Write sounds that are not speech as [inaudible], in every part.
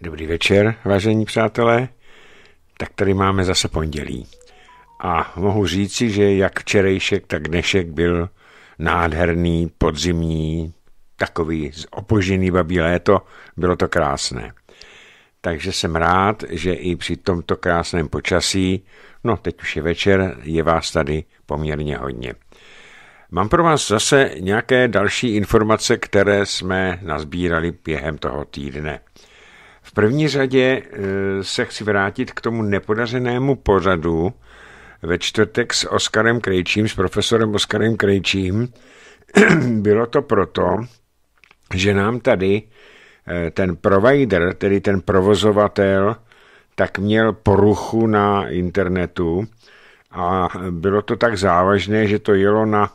Dobrý večer, vážení přátelé. Tak tady máme zase pondělí. A mohu říci, že jak včerejšek, tak dnešek byl nádherný, podzimní, takový opožděný babí léto, bylo to krásné. Takže jsem rád, že i při tomto krásném počasí, no teď už je večer, je vás tady poměrně hodně. Mám pro vás zase nějaké další informace, které jsme nazbírali během toho týdne první řadě eh, se chci vrátit k tomu nepodařenému pořadu ve čtvrtek s Oskarem Krejčím, s profesorem Oskarem Krejčím. [clears throat] Bylo to proto, že nám tady eh, ten provider, tedy ten provozovatel, tak měl poruchu na internetu a bylo to tak závažné, že to jelo na,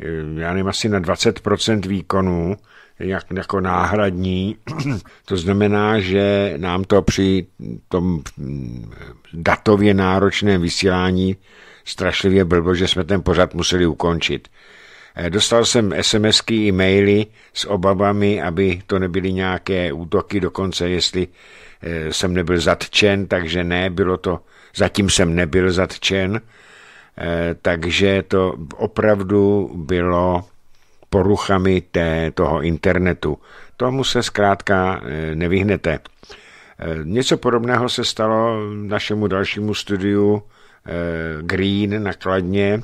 eh, já nevím, asi na 20% výkonů jak, jako náhradní. [clears throat] to znamená, že nám to při tom mm, datově náročném vysílání strašlivě bylo, že jsme ten pořad museli ukončit. Eh, dostal jsem SMSky i maily s obavami, aby to nebyly nějaké útoky, dokonce jestli eh, jsem nebyl zatčen, takže ne, bylo to, zatím jsem nebyl zatčen, eh, takže to opravdu bylo poruchami té, toho internetu. Tomu se zkrátka eh, nevyhnete. Eh, něco podobného se stalo našemu dalšímu studiu eh, Green nakladně,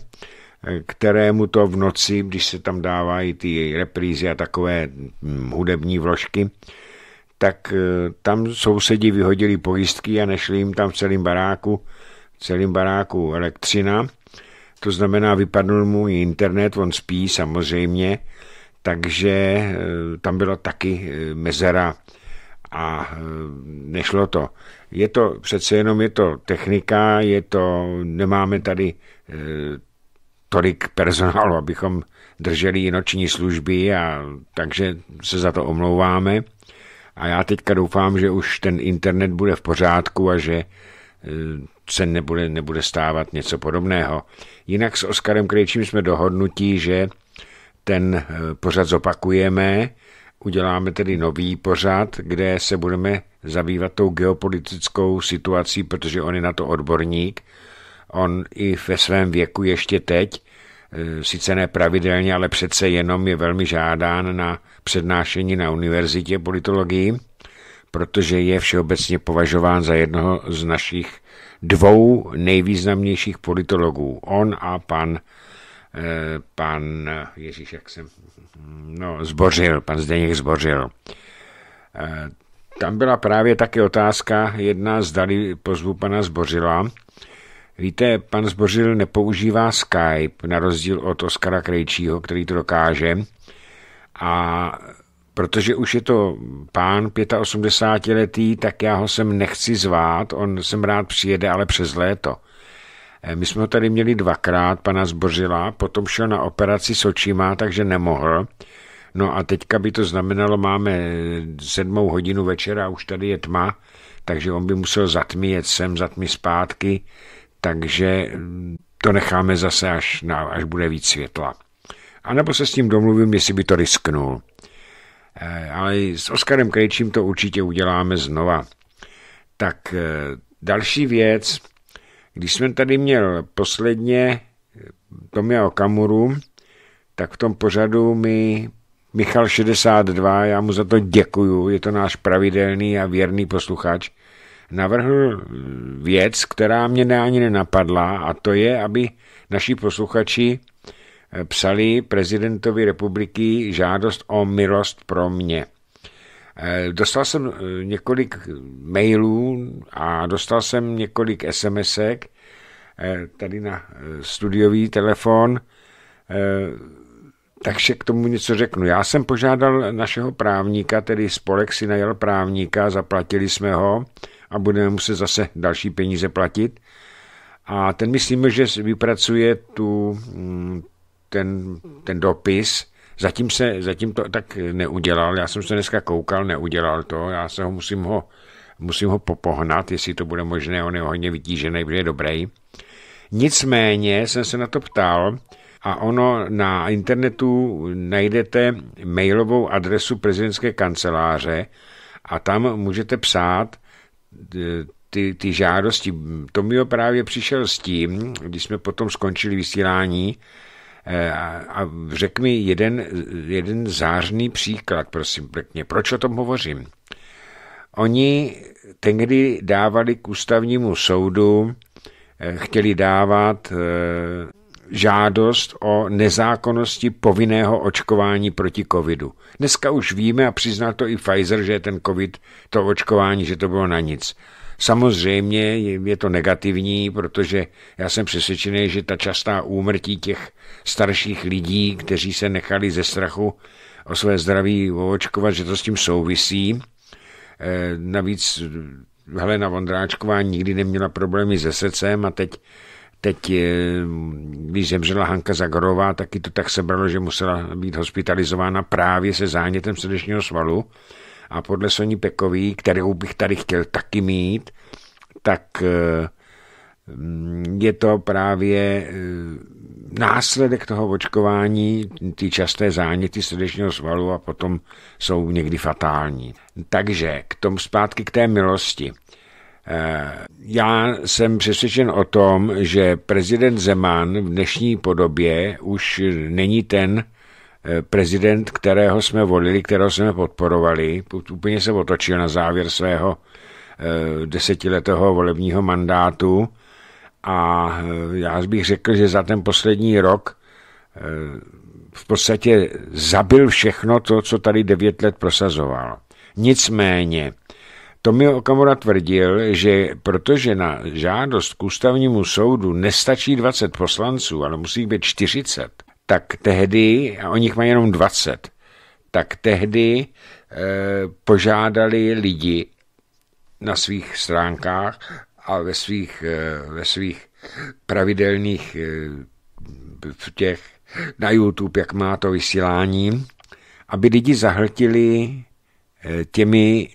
kterému to v noci, když se tam dávají ty reprízy a takové hm, hudební vložky, tak tam sousedi vyhodili pojistky a nešli jim tam v celém baráku, celým baráku elektřina to znamená, vypadnul mu internet, on spí samozřejmě, takže eh, tam byla taky eh, mezera a eh, nešlo to. Je to přece jenom je to technika, je to, nemáme tady tolik personálu, abychom drželi noční služby a takže se za to omlouváme. A já teďka doufám, že už ten internet bude v pořádku a že se nebude, nebude stávat něco podobného. Jinak s Oskarem Krejčím jsme dohodnutí, že ten eh, pořad zopakujeme, uděláme tedy nový pořad, kde se budeme zabývat tou geopolitickou situací, protože on je na to odborník. On i ve svém věku ještě teď, eh, sice ne pravidelně, ale přece jenom je velmi žádán na přednášení na univerzitě politologii, protože je všeobecně považován za jednoho z našich dvou nejvýznamnějších politologů. On a pan, eh, pan Ježíš, jak jsem, no, Zbořil, pan Zdeněk Zbořil. Eh, tam byla právě taky otázka jedna, zdali pozvu pana Zbořila. Víte, pan Zbořil nepoužívá Skype, na rozdíl od Oskara Krejčího, který to dokáže. A protože už je to pán 85-letý, tak já ho sem nechci zvát, on sem rád přijede, ale přes léto. Eh, my jsme ho tady měli dvakrát, pana Zbořila, potom šel na operaci s očima, takže nemohl. No a teďka by to znamenalo, máme sedmou hodinu večera, už tady je tma, takže on by musel zatmít, sem, zatmi zpátky, takže to necháme zase, až, na, až bude víc světla. A nebo se s tím domluvím, jestli by to risknul. Eh, ale s Oskarem Krejčím to určitě uděláme znova. Tak eh, další věc, když jsem tady měl posledně eh, Tomě Okamuru, tak v tom pořadu mi Michal 62, já mu za to děkuju, je to náš pravidelný a věrný posluchač, navrhl věc, která mě ani nenapadla a to je, aby naši posluchači psali prezidentovi republiky žádost o milost pro mě. E, dostal jsem e, několik mailů a dostal jsem několik SMSek e, tady na studiový telefon, takže k tomu něco řeknu. Já jsem požádal našeho právníka, tedy spolek si najel právníka, zaplatili jsme ho a budeme muset zase další peníze platit. A ten myslíme, že vypracuje tu, mm, ten, ten dopis. Zatím, se, zatím to tak neudělal, já jsem se dneska koukal, neudělal to, já se ho musím ho, musím ho popohnat, jestli to bude možné, on je hodně vytížený, bude je dobrý. Nicméně jsem se na to ptal a ono na internetu najdete mailovou adresu prezidentské kanceláře a tam můžete psát eh, ty, ty žádosti. Tomio právě přišel s tím, když jsme potom skončili vysílání, Eh, a řek mi jeden, jeden zářný příklad, prosím pěkně. Proč o tom hovořím? Oni tehdy dávali k ústavnímu soudu, eh, chtěli dávat eh, žádost o nezákonnosti povinného očkování proti covidu. Dneska už víme a přiznal to i Pfizer, že ten covid, to očkování, že to bylo na nic. Samozřejmě je to negativní, protože já jsem přesvědčený, že ta častá úmrtí těch starších lidí, kteří se nechali ze strachu o své zdraví očkovat, že to s tím souvisí. Eh, navíc eh, Helena Vondráčková nikdy neměla problémy se srdcem a teď, teď eh, když zemřela Hanka Zagorová, taky to tak sebralo, že musela být hospitalizována právě se zánětem srdečního svalu. A podle Soní Pekový, kterou bych tady chtěl taky mít, tak Mm, je to právě eh, následek toho očkování, ty časté záněty srdečního svalu a potom jsou někdy fatální. Takže k tomu zpátky k té milosti. Eh, já jsem přesvědčen o tom, že prezident Zeman v dnešní podobě už není ten eh, prezident, kterého jsme volili, kterého jsme podporovali. Úplně se otočil na závěr svého desetiletého volebního mandátu a eh, já bych řekl, že za ten poslední rok eh, v podstatě zabil všechno to, co tady devět let prosazoval. Nicméně, Tomio Okamura tvrdil, že protože na žádost k ústavnímu soudu nestačí 20 poslanců, ale musí být 40, tak tehdy, a o nich má jenom 20, tak tehdy eh, požádali lidi na svých stránkách, a ve svých, eh, ve svých pravidelných eh, v těch na YouTube, jak má to vysílání, aby lidi zahltili eh, těmi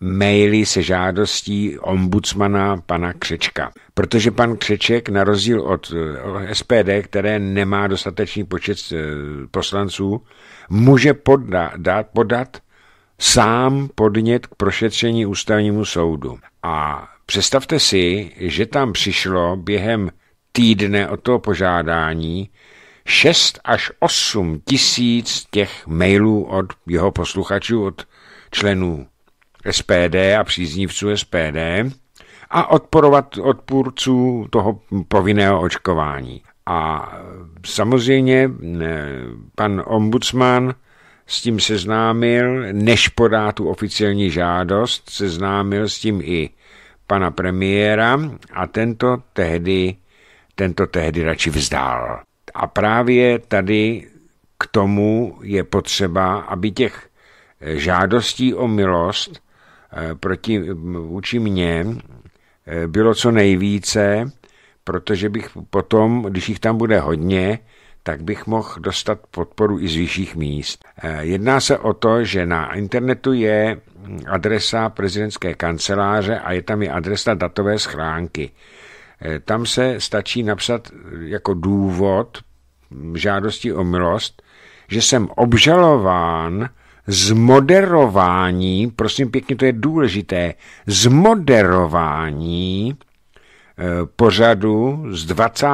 maily se žádostí ombudsmana pana Křečka. Protože pan Křeček, na rozdíl od SPD, které nemá dostatečný počet poslanců, může podat, podat sám podnět k prošetření ústavnímu soudu. A Představte si, že tam přišlo během týdne od toho požádání 6 až 8 tisíc těch mailů od jeho posluchačů, od členů SPD a příznivců SPD a odporovat odpůrců toho povinného očkování. A samozřejmě eh, pan ombudsman s tím seznámil, než podá tu oficiální žádost, seznámil s tím i pana premiéra a tento tehdy, tento tehdy radši vzdál. A právě tady k tomu je potřeba, aby těch eh, žádostí o milost eh, proti, vůči mně eh, bylo co nejvíce, protože bych potom, když jich tam bude hodně, tak bych mohl dostat podporu i z vyšších míst. Eh, jedná se o to, že na internetu je mm, adresa prezidentské kanceláře a je tam i adresa datové schránky. Eh, tam se stačí napsat eh, jako důvod mm, žádosti o milost, že jsem obžalován z moderování, prosím pěkně, to je důležité, z moderování Eh, pořadu z, 20,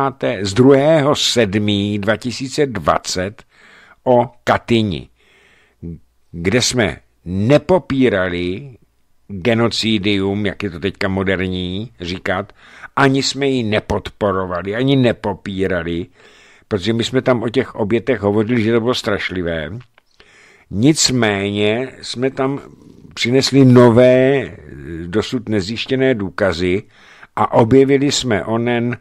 z 2. 7. 2020 o Katyni, kde jsme nepopírali genocidium, jak je to teďka moderní říkat, ani jsme ji nepodporovali, ani nepopírali, protože my jsme tam o těch obětech hovořili, že to bylo strašlivé. Nicméně jsme tam přinesli nové, dosud nezjištěné důkazy, a objevili jsme onen,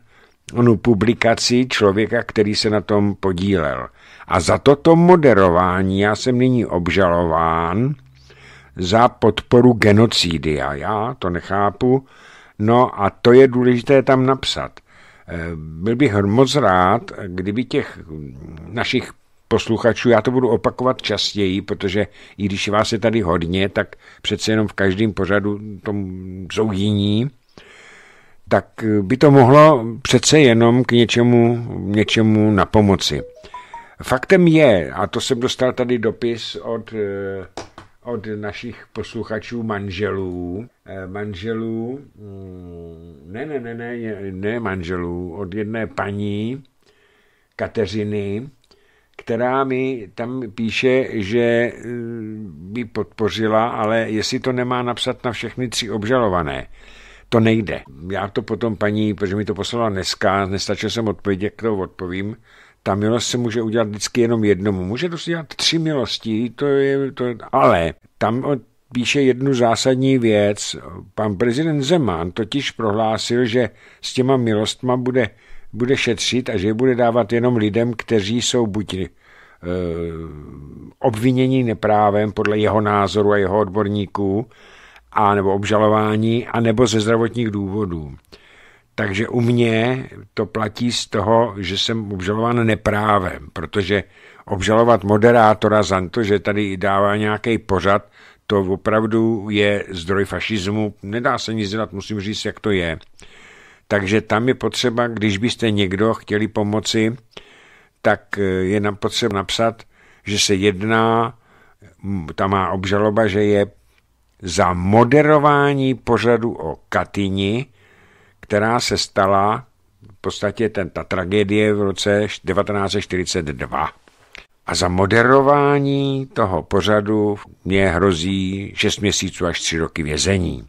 onu publikaci člověka, který se na tom podílel. A za toto moderování já jsem nyní obžalován za podporu genocídy a já to nechápu. No a to je důležité tam napsat. Eh, byl bych moc rád, kdyby těch našich posluchačů, já to budu opakovat častěji, protože i když vás je tady hodně, tak přece jenom v každém pořadu tom jsou jiní, tak eh, by to mohlo přece jenom k něčemu, něčemu na pomoci. Faktem je, a to jsem dostal tady dopis od, eh, od našich posluchačů manželů, eh, manželů, mm, ne, ne, ne, ne, ne manželů, od jedné paní Kateřiny, která mi tam píše, že by podpořila, ale jestli to nemá napsat na všechny tři obžalované to nejde. Já to potom paní, protože mi to poslala dneska, nestačil jsem odpovědět, to odpovím, ta milost se může udělat vždycky jenom jednomu. Může to dělat tři milosti, to je, to, ale tam píše jednu zásadní věc. Pan prezident Zeman totiž prohlásil, že s těma milostma bude, bude šetřit a že je bude dávat jenom lidem, kteří jsou buď e, eh, obviněni neprávem podle jeho názoru a jeho odborníků, a nebo obžalování, a nebo ze zdravotních důvodů. Takže u mě to platí z toho, že jsem obžalován neprávem, protože obžalovat moderátora za to, že tady dává nějaký pořad, to opravdu je zdroj fašismu. Nedá se nic dělat, musím říct, jak to je. Takže tam je potřeba, když byste někdo chtěli pomoci, tak eh, je nám potřeba napsat, že se jedná, tam má obžaloba, že je za moderování pořadu o Katyni, která se stala v podstatě ten, ta tragédie v roce 1942. A za moderování toho pořadu mě hrozí 6 měsíců až 3 roky vězení.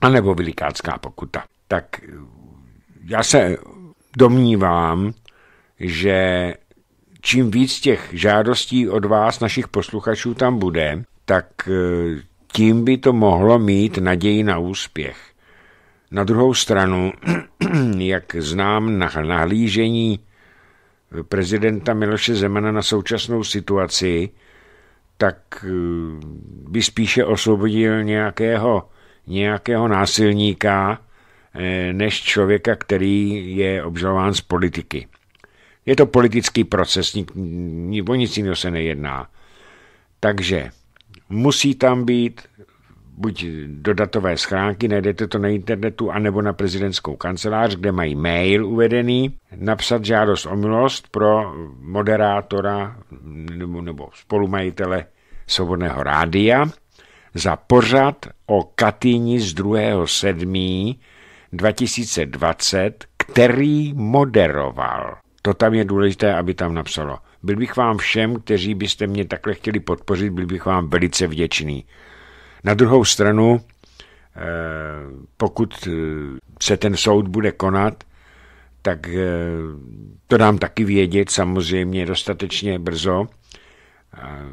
A nebo velikácká pokuta. Tak já se domnívám, že čím víc těch žádostí od vás, našich posluchačů, tam bude, tak eh, tím by to mohlo mít naději na úspěch. Na druhou stranu, [clears throat] jak znám na nahlížení prezidenta Miloše Zemana na současnou situaci, tak eh, by spíše osvobodil nějakého, nějakého násilníka, eh, než člověka, který je obžalován z politiky. Je to politický proces, o nic jiného se nejedná. Takže Musí tam být buď do datové schránky, najdete to na internetu, anebo na prezidentskou kancelář, kde mají mail uvedený, napsat žádost o milost pro moderátora nebo, nebo spolumajitele Svobodného rádia za pořad o Katyni z 2.7. 2020, který moderoval. To tam je důležité, aby tam napsalo. Byl bych vám všem, kteří byste mě takhle chtěli podpořit, byl bych vám velice vděčný. Na druhou stranu, eh, pokud eh, se ten soud bude konat, tak eh, to dám taky vědět, samozřejmě dostatečně brzo.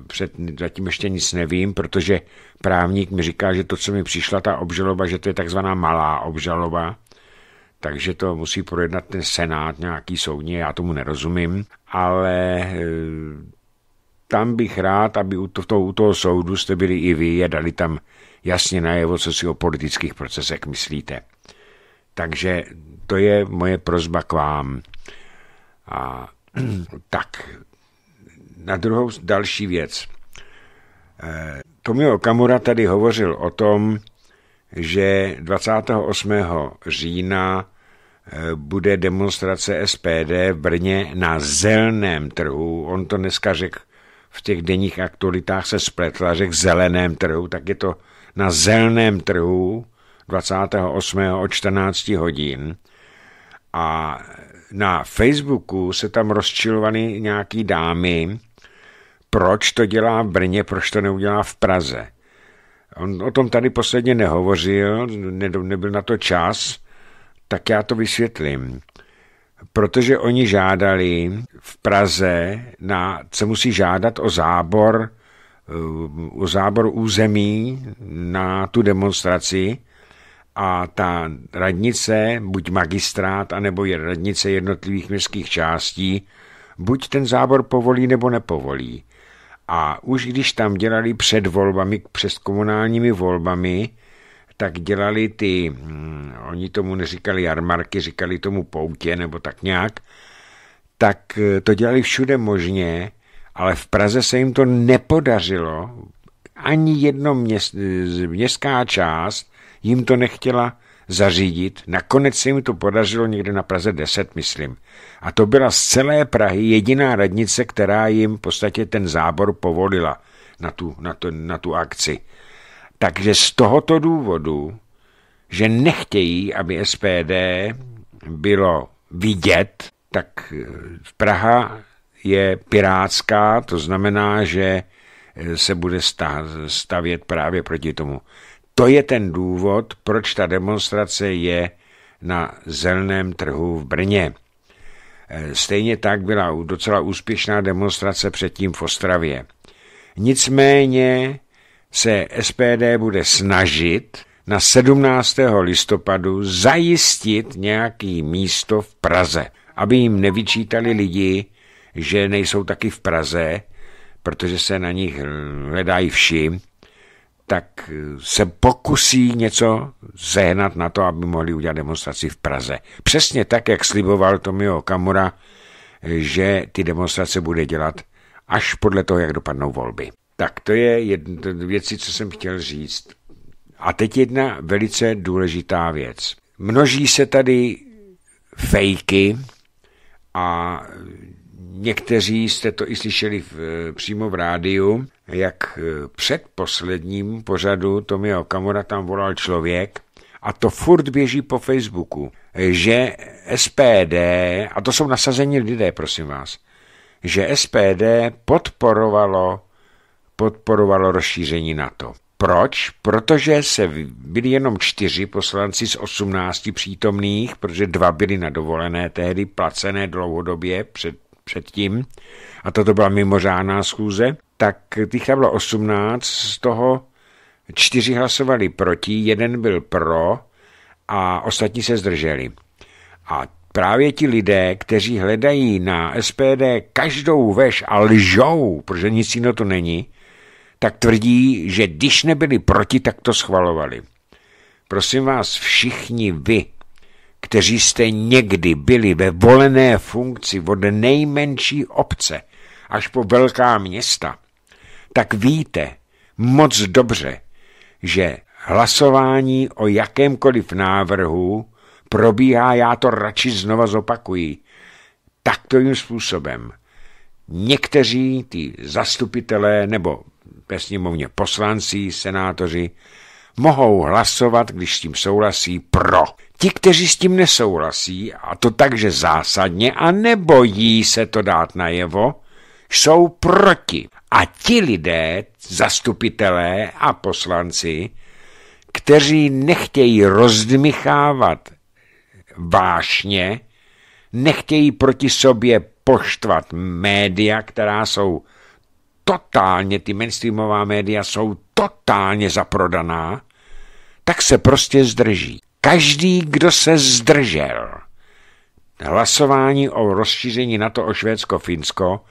Před, zatím ještě nic nevím, protože právník mi říká, že to, co mi přišla ta obžaloba, že to je takzvaná malá obžaloba, takže to musí projednat ten senát, nějaký soudní, já tomu nerozumím, ale e, tam bych rád, aby u toho, u toho soudu jste byli i vy a dali tam jasně najevo, co si o politických procesech myslíte. Takže to je moje prozba k vám. A [clears throat] tak, na druhou další věc. E, Tomio Kamura tady hovořil o tom, že 28. října Eh, bude demonstrace SPD v Brně na zelném trhu. On to dneska řekl v těch denních aktualitách se spletla, řekl zeleném trhu, tak je to na zelném trhu 28. od 14 hodin. A na Facebooku se tam rozčilovaly nějaký dámy, proč to dělá v Brně, proč to neudělá v Praze. On o tom tady posledně nehovořil, nebyl na to čas, tak já to vysvětlím. Protože oni žádali v Praze, na, co musí žádat o zábor, eh, o zábor území na tu demonstraci a ta radnice, buď magistrát, anebo je radnice jednotlivých městských částí, buď ten zábor povolí nebo nepovolí. A už když tam dělali před volbami, před komunálními volbami, tak dělali ty, hm, oni tomu neříkali jarmarky, říkali tomu poutě nebo tak nějak, tak eh, to dělali všude možně, ale v Praze se jim to nepodařilo, ani jedno měst, městská část jim to nechtěla zařídit. Nakonec se jim to podařilo někde na Praze 10, myslím. A to byla z celé Prahy jediná radnice, která jim v podstatě ten zábor povolila na tu, na to, na tu akci. Takže z tohoto důvodu, že nechtějí, aby SPD bylo vidět, tak v eh, Praha je pirátská, to znamená, že eh, se bude stavět právě proti tomu. To je ten důvod, proč ta demonstrace je na zelném trhu v Brně. Eh, stejně tak byla docela úspěšná demonstrace předtím v Ostravě. Nicméně se SPD bude snažit na 17. listopadu zajistit nějaký místo v Praze, aby jim nevyčítali lidi, že nejsou taky v Praze, protože se na nich hledají vši, tak se pokusí něco zehnat na to, aby mohli udělat demonstraci v Praze. Přesně tak, jak sliboval Tomio Kamura, že ty demonstrace bude dělat až podle toho, jak dopadnou volby. Tak to je jedna věci, co jsem chtěl říct. A teď jedna velice důležitá věc. Množí se tady fejky a někteří jste to i slyšeli v, eh, přímo v rádiu, jak eh, před posledním pořadu Tomio Kamora tam volal člověk a to furt běží po Facebooku, že SPD, a to jsou nasazení lidé, prosím vás, že SPD podporovalo podporovalo rozšíření NATO. Proč? Protože se byli jenom čtyři poslanci z 18 přítomných, protože dva byli na dovolené tehdy, placené dlouhodobě před, předtím, a toto byla mimořádná schůze, tak těch tam bylo 18, z toho čtyři hlasovali proti, jeden byl pro a ostatní se zdrželi. A právě ti lidé, kteří hledají na SPD každou veš a lžou, protože nic jiného to není, tak tvrdí, že když nebyli proti, tak to schvalovali. Prosím vás, všichni vy, kteří jste někdy byli ve volené funkci od nejmenší obce až po velká města, tak víte moc dobře, že hlasování o jakémkoliv návrhu probíhá, já to radši znova zopakuji, takto jim způsobem. Někteří ty zastupitelé nebo ve sněmovně poslanci, senátoři, mohou hlasovat, když s tím souhlasí, pro. Ti, kteří s tím nesouhlasí, a to takže zásadně, a nebojí se to dát najevo, jsou proti. A ti lidé, zastupitelé a poslanci, kteří nechtějí rozdmychávat vášně, nechtějí proti sobě poštvat média, která jsou totálně, ty mainstreamová média jsou totálně zaprodaná, tak se prostě zdrží. Každý, kdo se zdržel hlasování o rozšíření NATO o Švédsko-Finsko,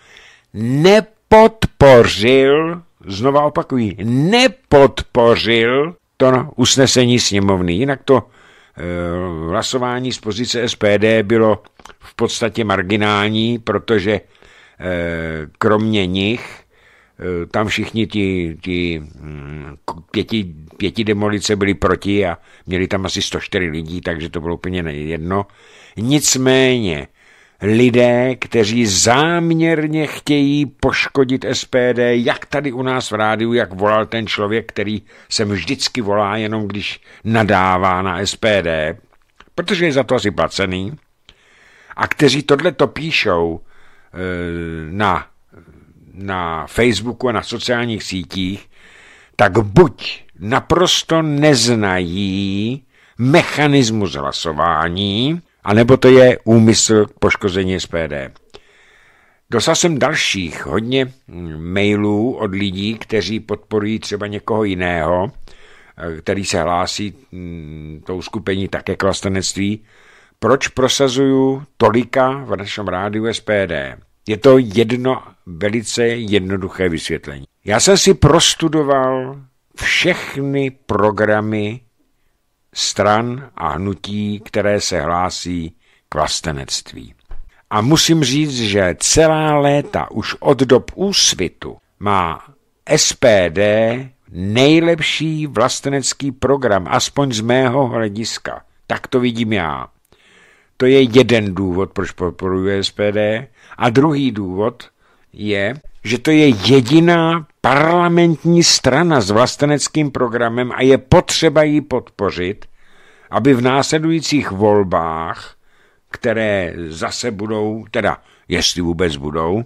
nepodpořil, znova opakují, nepodpořil to usnesení sněmovny. Jinak to e, hlasování z pozice SPD bylo v podstatě marginální, protože e, kromě nich Eh, tam všichni ti, ti mm, pěti, pěti demolice byli proti a měli tam asi 104 lidí, takže to bylo úplně jedno. Nicméně lidé, kteří záměrně chtějí poškodit SPD, jak tady u nás v rádiu, jak volal ten člověk, který sem vždycky volá, jenom když nadává na SPD, protože je za to asi placený, a kteří tohle to píšou eh, na na Facebooku a na sociálních sítích, tak buď naprosto neznají mechanismus hlasování, anebo to je úmysl k poškození SPD. Dostal jsem dalších hodně mm, mailů od lidí, kteří podporují třeba někoho jiného, eh, který se hlásí mm, tou skupení také k vlastenectví. Proč prosazuju tolika v našem rádiu SPD? Je to jedno velice jednoduché vysvětlení. Já jsem si prostudoval všechny programy stran a hnutí, které se hlásí k vlastenectví. A musím říct, že celá léta už od dob úsvitu má SPD nejlepší vlastenecký program, aspoň z mého hlediska. Tak to vidím já. To je jeden důvod, proč podporuji SPD. A druhý důvod, je, že to je jediná parlamentní strana s vlasteneckým programem a je potřeba ji podpořit, aby v následujících volbách, které zase budou, teda jestli vůbec budou,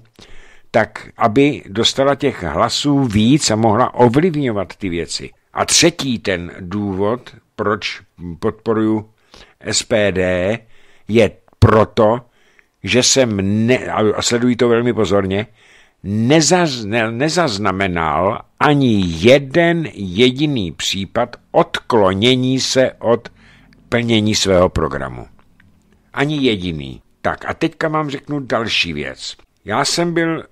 tak aby dostala těch hlasů víc a mohla ovlivňovat ty věci. A třetí ten důvod, proč podporuji SPD, je proto, že jsem, ne, a sledují to velmi pozorně, nezaz, nezaznamenal ani jeden jediný případ odklonění se od plnění svého programu. Ani jediný. Tak a teďka mám řeknu další věc. Já jsem byl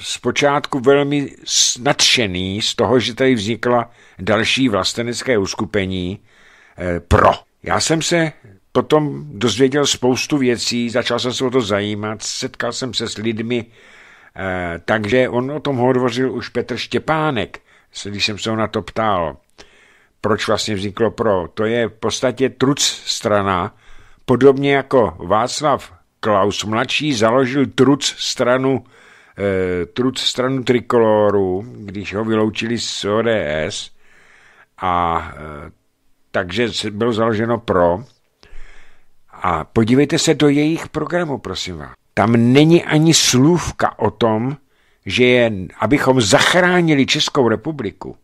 zpočátku velmi nadšený z toho, že tady vznikla další vlastenecké uskupení e, pro. Já jsem se potom dozvěděl spoustu věcí, začal jsem se o to zajímat, setkal jsem se s lidmi, eh, takže on o tom hovořil už Petr Štěpánek, když jsem se ho na to ptal, proč vlastně vzniklo pro. To je v podstatě truc strana, podobně jako Václav Klaus mladší založil truc stranu, eh, truc stranu Trikoloru, když ho vyloučili z ODS, a eh, takže bylo založeno pro. A podívejte se do jejich programu, prosím vás. Tam není ani slůvka o tom, že je, abychom zachránili Českou republiku,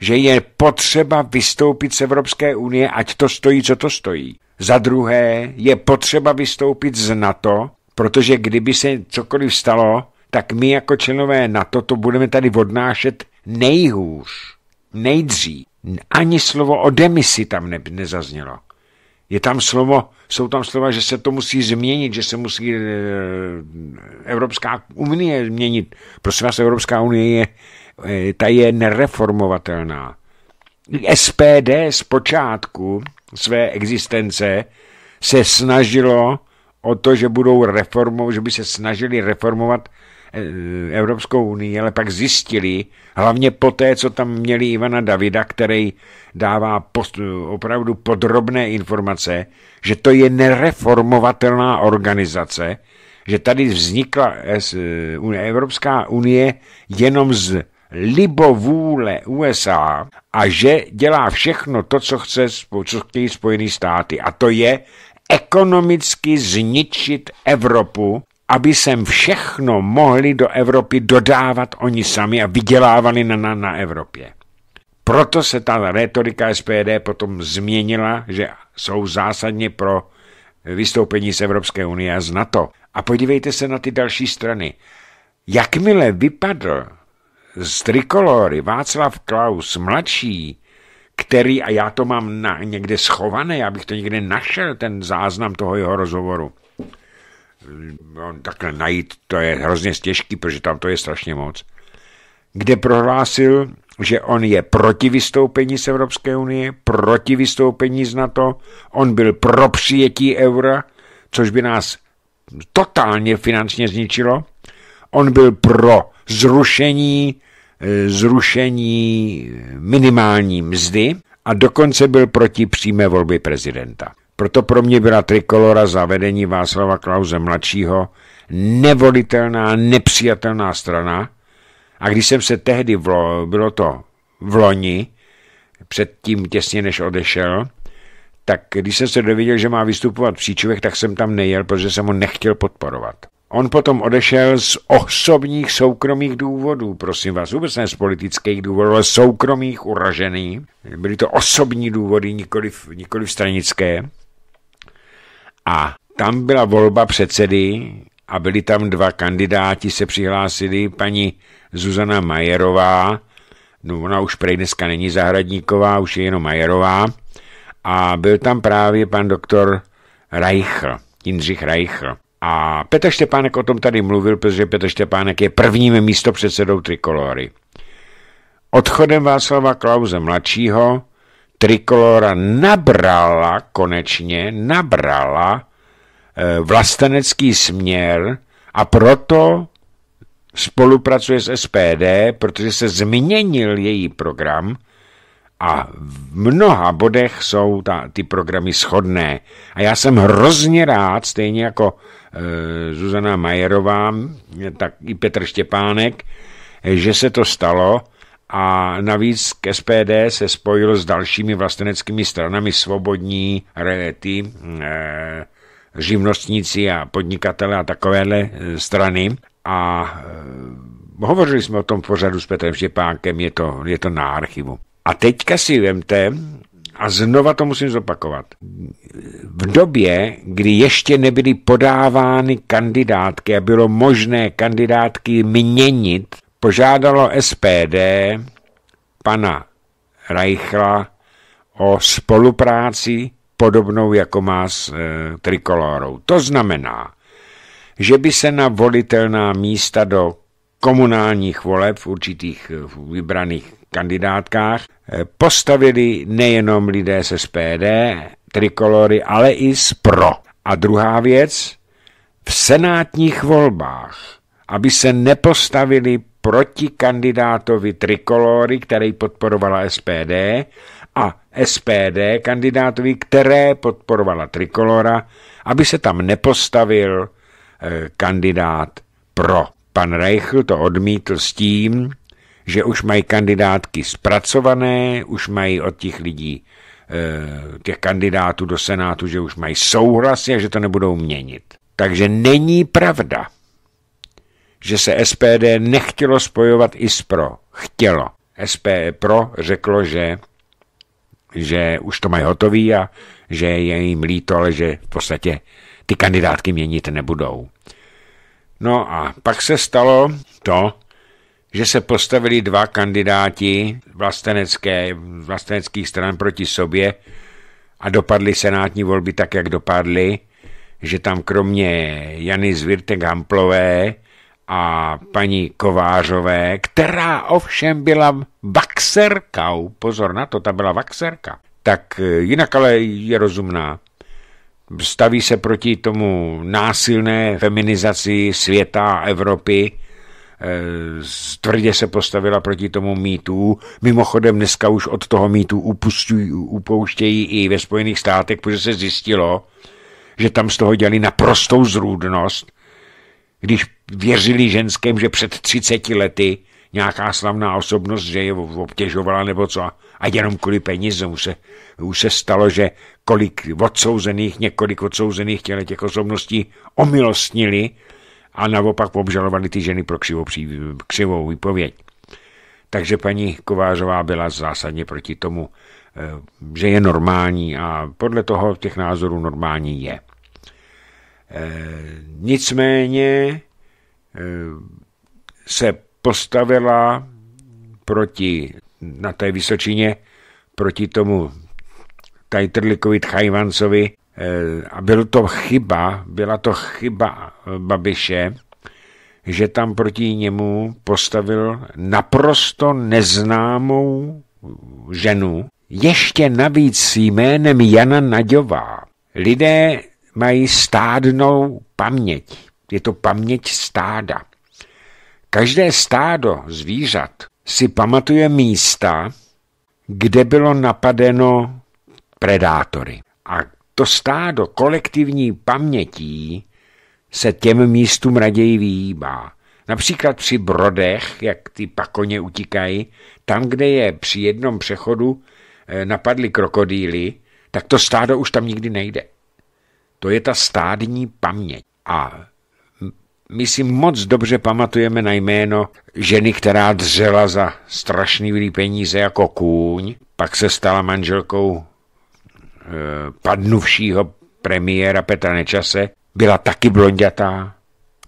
že je potřeba vystoupit z Evropské unie, ať to stojí, co to stojí. Za druhé, je potřeba vystoupit z NATO, protože kdyby se cokoliv stalo, tak my jako členové NATO to budeme tady odnášet nejhůř, nejdřív. Ani slovo o demisi tam ne, nezaznělo je tam slovo, jsou tam slova, že se to musí změnit, že se musí e, Evropská unie změnit. Prosím vás, Evropská unie je, e, ta je nereformovatelná. SPD z počátku své existence se snažilo o to, že budou reformovat, že by se snažili reformovat Eh, Evropskou unii, ale pak zjistili, hlavně po té, co tam měli Ivana Davida, který dává post, opravdu podrobné informace, že to je nereformovatelná organizace, že tady vznikla eh, Evropská unie jenom z libovůle USA a že dělá všechno to, co, chce, co chtějí Spojené státy. A to je ekonomicky zničit Evropu aby sem všechno mohli do Evropy dodávat oni sami a vydělávali na, na, na Evropě. Proto se ta retorika SPD potom změnila, že jsou zásadně pro vystoupení z Evropské unie a z NATO. A podívejte se na ty další strany. Jakmile vypadl z trikolory Václav Klaus mladší, který, a já to mám na, někde schované, abych to někde našel, ten záznam toho jeho rozhovoru, no, takhle najít, to je hrozně těžký, protože tam to je strašně moc, kde prohlásil, že on je proti vystoupení z Evropské unie, proti vystoupení z NATO, on byl pro přijetí eura, což by nás totálně finančně zničilo, on byl pro zrušení, eh, zrušení minimální mzdy a dokonce byl proti přímé volby prezidenta. Proto pro mě byla trikolora za vedení Václava Klauze mladšího nevolitelná, nepřijatelná strana. A když jsem se tehdy, vlo, bylo to v loni, předtím těsně než odešel, tak když jsem se dověděl, že má vystupovat v příčovech, tak jsem tam nejel, protože jsem ho nechtěl podporovat. On potom odešel z osobních soukromých důvodů, prosím vás, vůbec ne z politických důvodů, ale soukromých uražených. Byly to osobní důvody, nikoli, nikoli stranické. A tam byla volba předsedy a byli tam dva kandidáti, se přihlásili paní Zuzana Majerová, no ona už prej dneska není zahradníková, už je jenom Majerová, a byl tam právě pan doktor Reichl, Jindřich Reichl. A Petr Štěpánek o tom tady mluvil, protože Petr Štěpánek je prvním místopředsedou Trikolory. Odchodem Václava Klauze mladšího Trikolora nabrala konečně, nabrala eh, vlastenecký směr a proto spolupracuje s SPD, protože se změnil její program a v mnoha bodech jsou ta, ty programy shodné. A já jsem hrozně rád, stejně jako e, Zuzana Majerová, tak i Petr Štěpánek, eh, že se to stalo, a navíc k SPD se spojil s dalšími vlasteneckými stranami svobodní, rety, mm, e, eh, živnostníci a podnikatele a takovéhle eh, strany. A e, hovořili jsme o tom pořadu s Petrem Štěpánkem, je to, je to na archivu. A teďka si vemte, a znova to musím zopakovat. V době, kdy ještě nebyly podávány kandidátky a bylo možné kandidátky měnit požádalo SPD pana Reichla o spolupráci podobnou, jako má s e, Trikolorou. To znamená, že by se na volitelná místa do komunálních voleb v určitých e, vybraných kandidátkách e, postavili nejenom lidé z SPD, trikolory, ale i z PRO. A druhá věc, v senátních volbách, aby se nepostavili proti kandidátovi Trikolory, který podporovala SPD, a SPD kandidátovi, které podporovala Trikolora, aby se tam nepostavil eh, kandidát pro. Pan Reichl to odmítl s tím, že už mají kandidátky zpracované, už mají od těch lidí, eh, těch kandidátů do Senátu, že už mají souhlasy a že to nebudou měnit. Takže není pravda, že se SPD nechtělo spojovat i s pro. Chtělo. SPD pro řeklo, že, že už to mají hotový a že je jim líto, ale že v podstatě ty kandidátky měnit nebudou. No a pak se stalo to, že se postavili dva kandidáti vlastenecké, vlasteneckých stran proti sobě a dopadly senátní volby tak, jak dopadly, že tam kromě Jany Zvirtek Hamplové a paní Kovářové, která ovšem byla vaxerkou, pozor na to, ta byla vaxerka, tak eh, jinak ale je rozumná. Staví se proti tomu násilné feminizaci světa a Evropy, eh, tvrdě se postavila proti tomu mýtu. Mimochodem dneska už od toho mýtu upouštějí i ve Spojených státech, protože se zjistilo, že tam z toho dělali naprostou zrůdnost když věřili ženském, že před 30 lety nějaká slavná osobnost, že je obtěžovala nebo co, a jenom kvůli penězům se, už se stalo, že kolik odsouzených, několik odsouzených těle těch osobností omilostnili a naopak obžalovali ty ženy pro křivou, křivou výpověď. Takže paní Kovářová byla zásadně proti tomu, eh, že je normální a podle toho těch názorů normální je. Eh, nicméně eh, se postavila proti, na té Vysočině proti tomu Tajtrlikovi Tchajvancovi eh, a byl to chyba, byla to chyba Babiše, že tam proti němu postavil naprosto neznámou ženu, ještě navíc jménem Jana Naďová. Lidé mají stádnou paměť. Je to paměť stáda. Každé stádo zvířat si pamatuje místa, kde bylo napadeno predátory. A to stádo kolektivní pamětí se těm místům raději vyjíbá. Například při brodech, jak ty pakoně utíkají, tam, kde je při jednom přechodu eh, napadly krokodýly, tak to stádo už tam nikdy nejde. To je ta stádní paměť. A my si moc dobře pamatujeme na jméno ženy, která dřela za strašný peníze jako kůň, pak se stala manželkou e, padnuvšího premiéra Petra Nečase, byla taky blondětá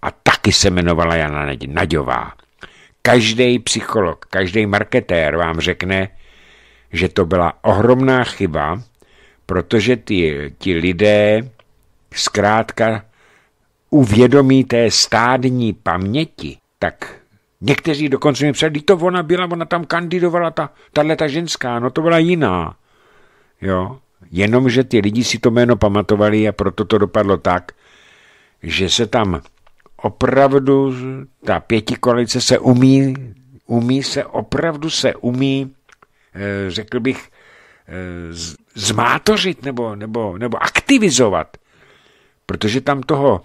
a taky se jmenovala Jana Naďová. Každý psycholog, každý marketér vám řekne, že to byla ohromná chyba, protože ti lidé zkrátka uvědomí té stádní paměti, tak někteří dokonce mi přijeli, to ona byla, ona tam kandidovala, ta, tahle ta ženská, no to byla jiná. Jo, jenomže ty lidi si to jméno pamatovali a proto to dopadlo tak, že se tam opravdu, ta pětikolice se umí, umí se, opravdu se umí, eh, řekl bych, eh, zmátořit nebo, nebo, nebo aktivizovat protože tam toho,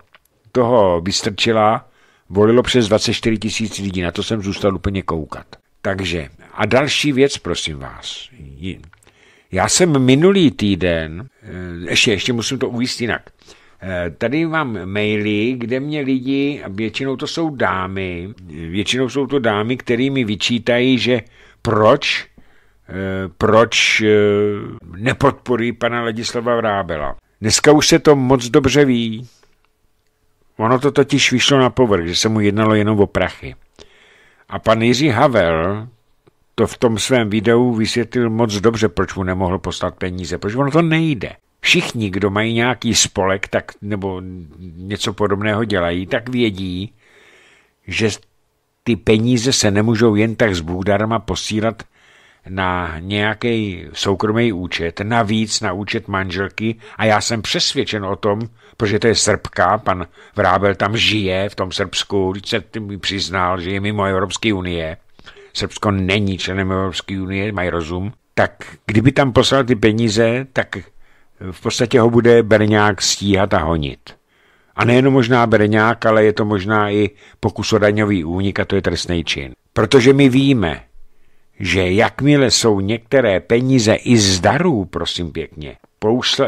toho vystrčila, volilo přes 24 tisíc lidí, na to jsem zůstal úplně koukat. Takže, a další věc, prosím vás. Já jsem minulý týden, eh, ještě, ještě musím to uvíst jinak, eh, Tady mám maily, kde mě lidi, a většinou to jsou dámy, většinou jsou to dámy, které mi vyčítají, že proč, eh, proč nepodporují pana Ladislava Vrábela. Dneska už se to moc dobře ví. Ono to totiž vyšlo na povrch, že se mu jednalo jenom o prachy. A pan Jiří Havel to v tom svém videu vysvětlil moc dobře, proč mu nemohl poslat peníze, proč ono to nejde. Všichni, kdo mají nějaký spolek tak, nebo něco podobného dělají, tak vědí, že ty peníze se nemůžou jen tak zbůdarma posílat na nějaký soukromý účet, navíc na účet manželky a já jsem přesvědčen o tom, protože to je Srbka, pan Vrábel tam žije v tom Srbsku, když se mi přiznal, že je mimo Evropské unie, Srbsko není členem Evropské unie, mají rozum, tak kdyby tam poslal ty peníze, tak v podstatě ho bude Berňák stíhat a honit. A nejenom možná Berňák, ale je to možná i pokus o daňový únik a to je trestný čin. Protože my víme, že jakmile jsou některé peníze i z darů, prosím pěkně,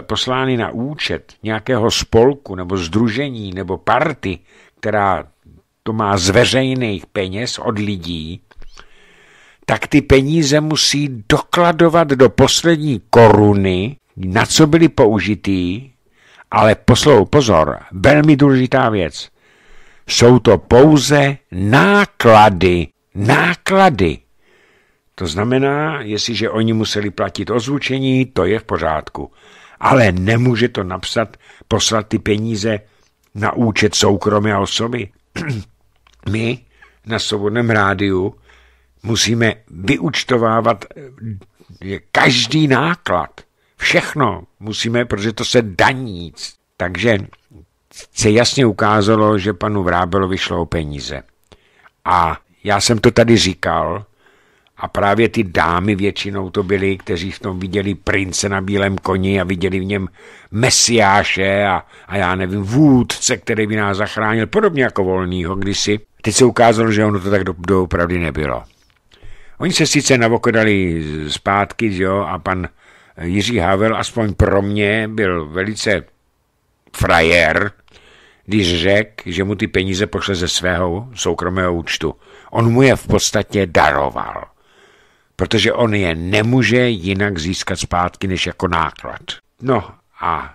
poslány na účet nějakého spolku nebo združení nebo party, která to má z veřejných peněz od lidí, tak ty peníze musí dokladovat do poslední koruny, na co byly použitý, ale poslou pozor, velmi důležitá věc. Jsou to pouze náklady, náklady to znamená, jestliže oni museli platit ozvučení, to je v pořádku. Ale nemůže to napsat, poslat ty peníze na účet soukromé osoby. [clears throat] My na svobodném rádiu musíme vyučtovávat eh, každý náklad. Všechno musíme, protože to se daní. Takže se jasně ukázalo, že panu Vrábelovi šlo o peníze. A já jsem to tady říkal, a právě ty dámy většinou to byly, kteří v tom viděli prince na bílém koni a viděli v něm mesiáše a, a já nevím, vůdce, který by nás zachránil, podobně jako volnýho kdysi. Teď se ukázalo, že ono to tak do, nebylo. Oni se sice navokodali zpátky, jo, a pan Jiří Havel, aspoň pro mě, byl velice frajer, když řekl, že mu ty peníze pošle ze svého soukromého účtu. On mu je v podstatě daroval protože on je nemůže jinak získat zpátky než jako náklad. No a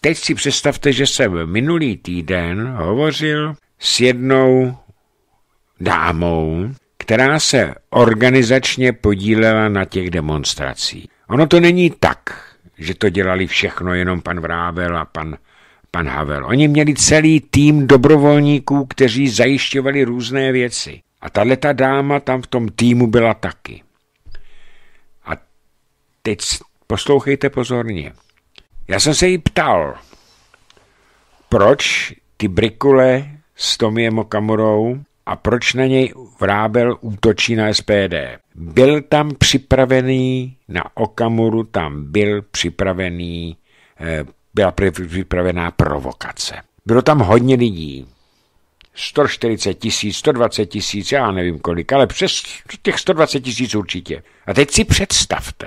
teď si představte, že jsem minulý týden hovořil s jednou dámou, která se organizačně podílela na těch demonstracích. Ono to není tak, že to dělali všechno jenom pan Vrábel a pan, pan Havel. Oni měli celý tým dobrovolníků, kteří zajišťovali různé věci. A tahle ta dáma tam v tom týmu byla taky. Teď poslouchejte pozorně. Já jsem se jí ptal, proč ty brikule s Tomiem Okamurou a proč na něj Vrábel útočí na SPD. Byl tam připravený, na Okamuru tam byl připravený, eh, byla připravená provokace. Bylo tam hodně lidí, 140 tisíc, 120 tisíc, já nevím kolik, ale přes těch 120 tisíc určitě. A teď si představte,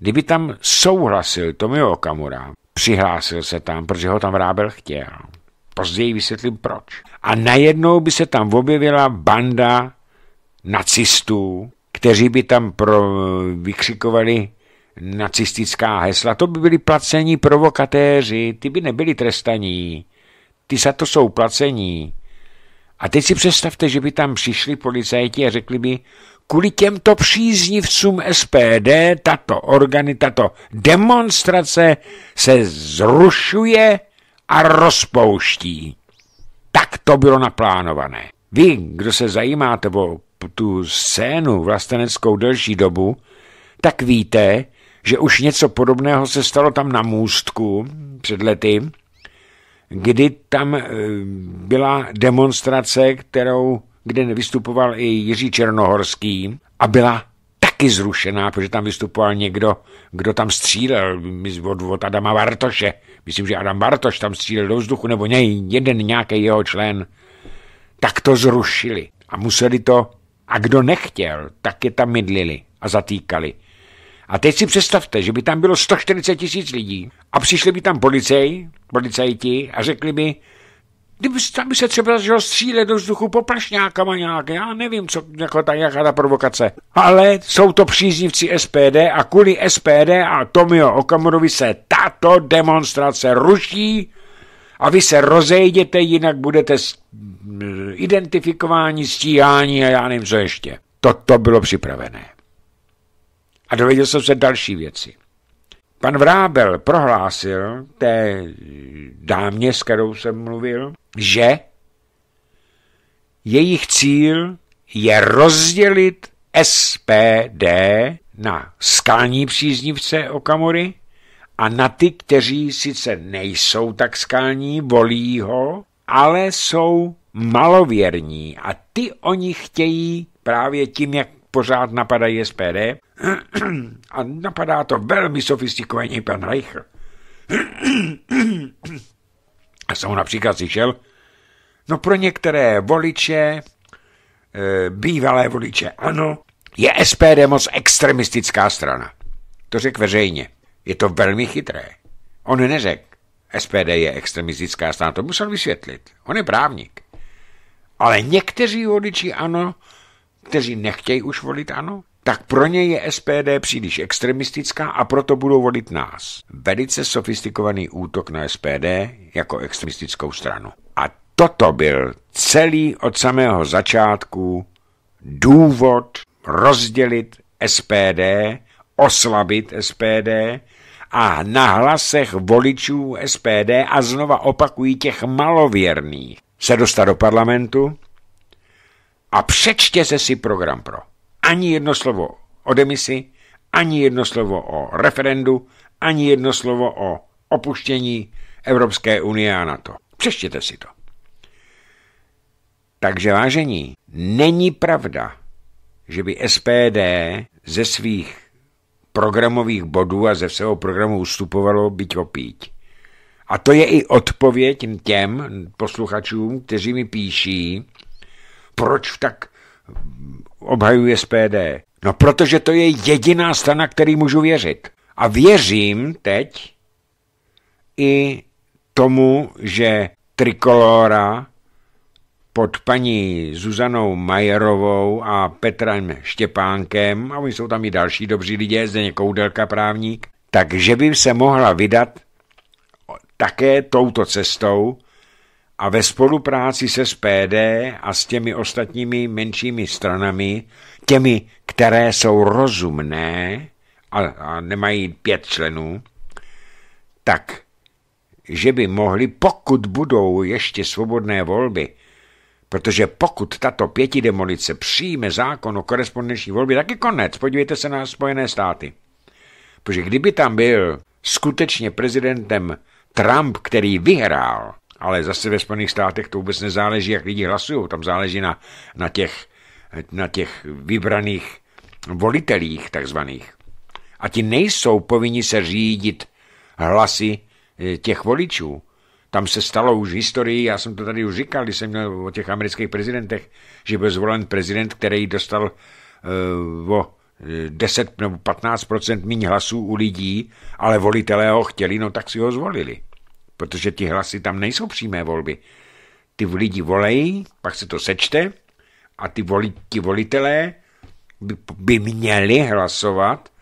Kdyby tam souhlasil Tomio Okamura, přihlásil se tam, protože ho tam Rábel chtěl. Později vysvětlím proč. A najednou by se tam objevila banda nacistů, kteří by tam pro, vykřikovali nacistická hesla. To by byli placení provokatéři, ty by nebyli trestaní, ty za to jsou placení. A teď si představte, že by tam přišli policajti a řekli by, kvůli těmto příznivcům SPD tato organy, tato demonstrace se zrušuje a rozpouští. Tak to bylo naplánované. Vy, kdo se zajímáte o tu scénu vlasteneckou delší dobu, tak víte, že už něco podobného se stalo tam na můstku před lety, kdy tam eh, byla demonstrace, kterou kde nevystupoval i Jiří Černohorský a byla taky zrušená, protože tam vystupoval někdo, kdo tam střílel od, od Adama Bartoše. Myslím, že Adam Bartoš tam střílel do vzduchu, nebo něj, jeden nějaký jeho člen. Tak to zrušili a museli to, a kdo nechtěl, tak je tam mydlili a zatýkali. A teď si představte, že by tam bylo 140 tisíc lidí a přišli by tam policej, policajti a řekli by, Kdyby tam by se třeba že střílet do vzduchu poplašňákama nějak, já nevím, co, jako ta, jaká ta provokace. Ale jsou to příznivci SPD a kvůli SPD a Tomio Okamurovi se tato demonstrace ruší a vy se rozejděte, jinak budete identifikováni, stíhání a já nevím, co ještě. Toto bylo připravené. A dověděl jsem se další věci. Pan Vrábel prohlásil té dámě, s kterou jsem mluvil, že jejich cíl je rozdělit SPD na skální příznivce Okamory a na ty, kteří sice nejsou tak skální, volí ho, ale jsou malověrní a ty oni chtějí právě tím, jak pořád napadají SPD [clears throat] a napadá to velmi sofistikovaně pan Reichl. [clears throat] A jsem například slyšel, no pro některé voliče, eh, bývalé voliče, ano, je SPD moc extremistická strana. To řekl veřejně. Je to velmi chytré. On neřekl, SPD je extremistická strana, to musel vysvětlit. On je právník. Ale někteří voliči ano kteří nechtějí už volit ano, tak pro ně je SPD příliš extremistická a proto budou volit nás. Velice sofistikovaný útok na SPD jako extremistickou stranu. A toto byl celý od samého začátku důvod rozdělit SPD, oslabit SPD a na hlasech voličů SPD a znova opakují těch malověrných se dostat do parlamentu a přečtěte si program pro. Ani jedno slovo o demisi, ani jedno slovo o referendu, ani jedno slovo o opuštění Evropské unie a NATO. Přečtěte si to. Takže vážení, není pravda, že by SPD ze svých programových bodů a ze svého programu ustupovalo byť opíť. A to je i odpověď těm posluchačům, kteří mi píší, proč tak obhajuje SPD? No, protože to je jediná strana, který můžu věřit. A věřím teď i tomu, že Trikolora pod paní Zuzanou Majerovou a Petrem Štěpánkem, a oni jsou tam i další dobří lidé, někou délka právník, takže by se mohla vydat také touto cestou, a ve spolupráci se SPD a s těmi ostatními menšími stranami, těmi, které jsou rozumné a, a nemají pět členů, tak, že by mohli, pokud budou ještě svobodné volby, protože pokud tato pětidemolice přijme zákon o korespondenční volbě, tak je konec. Podívejte se na Spojené státy. Protože kdyby tam byl skutečně prezidentem Trump, který vyhrál, ale zase ve Spojených státech to vůbec nezáleží, jak lidi hlasují. Tam záleží na, na, těch, na těch vybraných volitelích takzvaných. A ti nejsou povinni se řídit hlasy eh, těch voličů. Tam se stalo už historii, já jsem to tady už říkal, když jsem měl o těch amerických prezidentech, že byl zvolen prezident, který dostal uh, o 10 eh, nebo 15 méně hlasů u lidí, ale volitelé ho chtěli, no tak si ho zvolili protože ty hlasy tam nejsou přímé volby. Ty lidi volejí, pak se to sečte a ty, voli, ty volitelé by, by měli hlasovat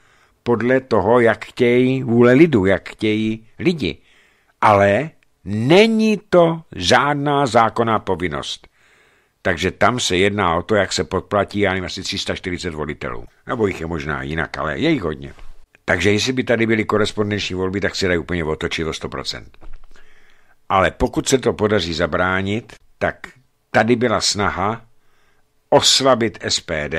podle toho, jak chtějí vůle lidu, jak chtějí lidi. Ale není to žádná zákonná povinnost. Takže tam se jedná o to, jak se podplatí, já nevím, asi 340 volitelů. Nebo jich je možná jinak, ale je jich hodně. Takže jestli by tady byly korespondenční volby, tak si dají úplně otočit o 100%. Ale pokud se to podaří zabránit, tak tady byla snaha oslabit SPD,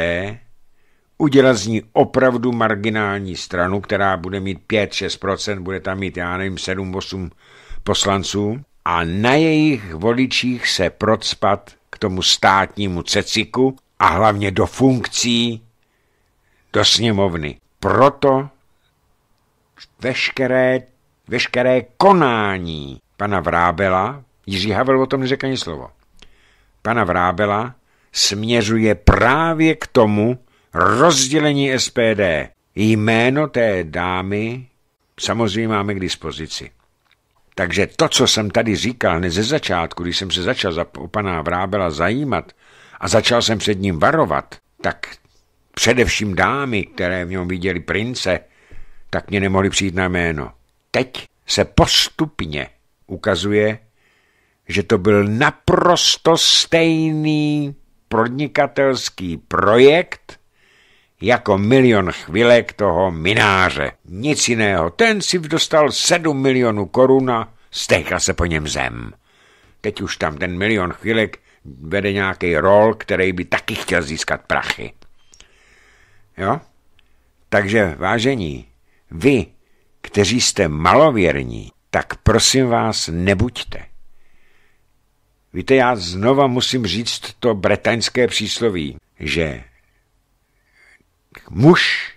udělat z ní opravdu marginální stranu, která bude mít 5-6%, bude tam mít, já nevím, 7-8 poslanců a na jejich voličích se procpat k tomu státnímu ceciku a hlavně do funkcí, do sněmovny. Proto veškeré, veškeré konání pana Vrábela, Jiří Havel o tom neřekl ani slovo, pana Vrábela směřuje právě k tomu rozdělení SPD. Jméno té dámy samozřejmě máme k dispozici. Takže to, co jsem tady říkal hned ze začátku, když jsem se začal za, o pana Vrábela zajímat a začal jsem před ním varovat, tak především dámy, které v něm viděli prince, tak mě nemohli přijít na jméno. Teď se postupně ukazuje, že to byl naprosto stejný podnikatelský projekt jako milion chvilek toho mináře. Nic jiného. Ten si dostal 7 milionů korun a stejka se po něm zem. Teď už tam ten milion chvilek vede nějaký rol, který by taky chtěl získat prachy. Jo? Takže, vážení, vy, kteří jste malověrní, tak prosím vás, nebuďte. Víte, já znova musím říct to bretaňské přísloví, že muž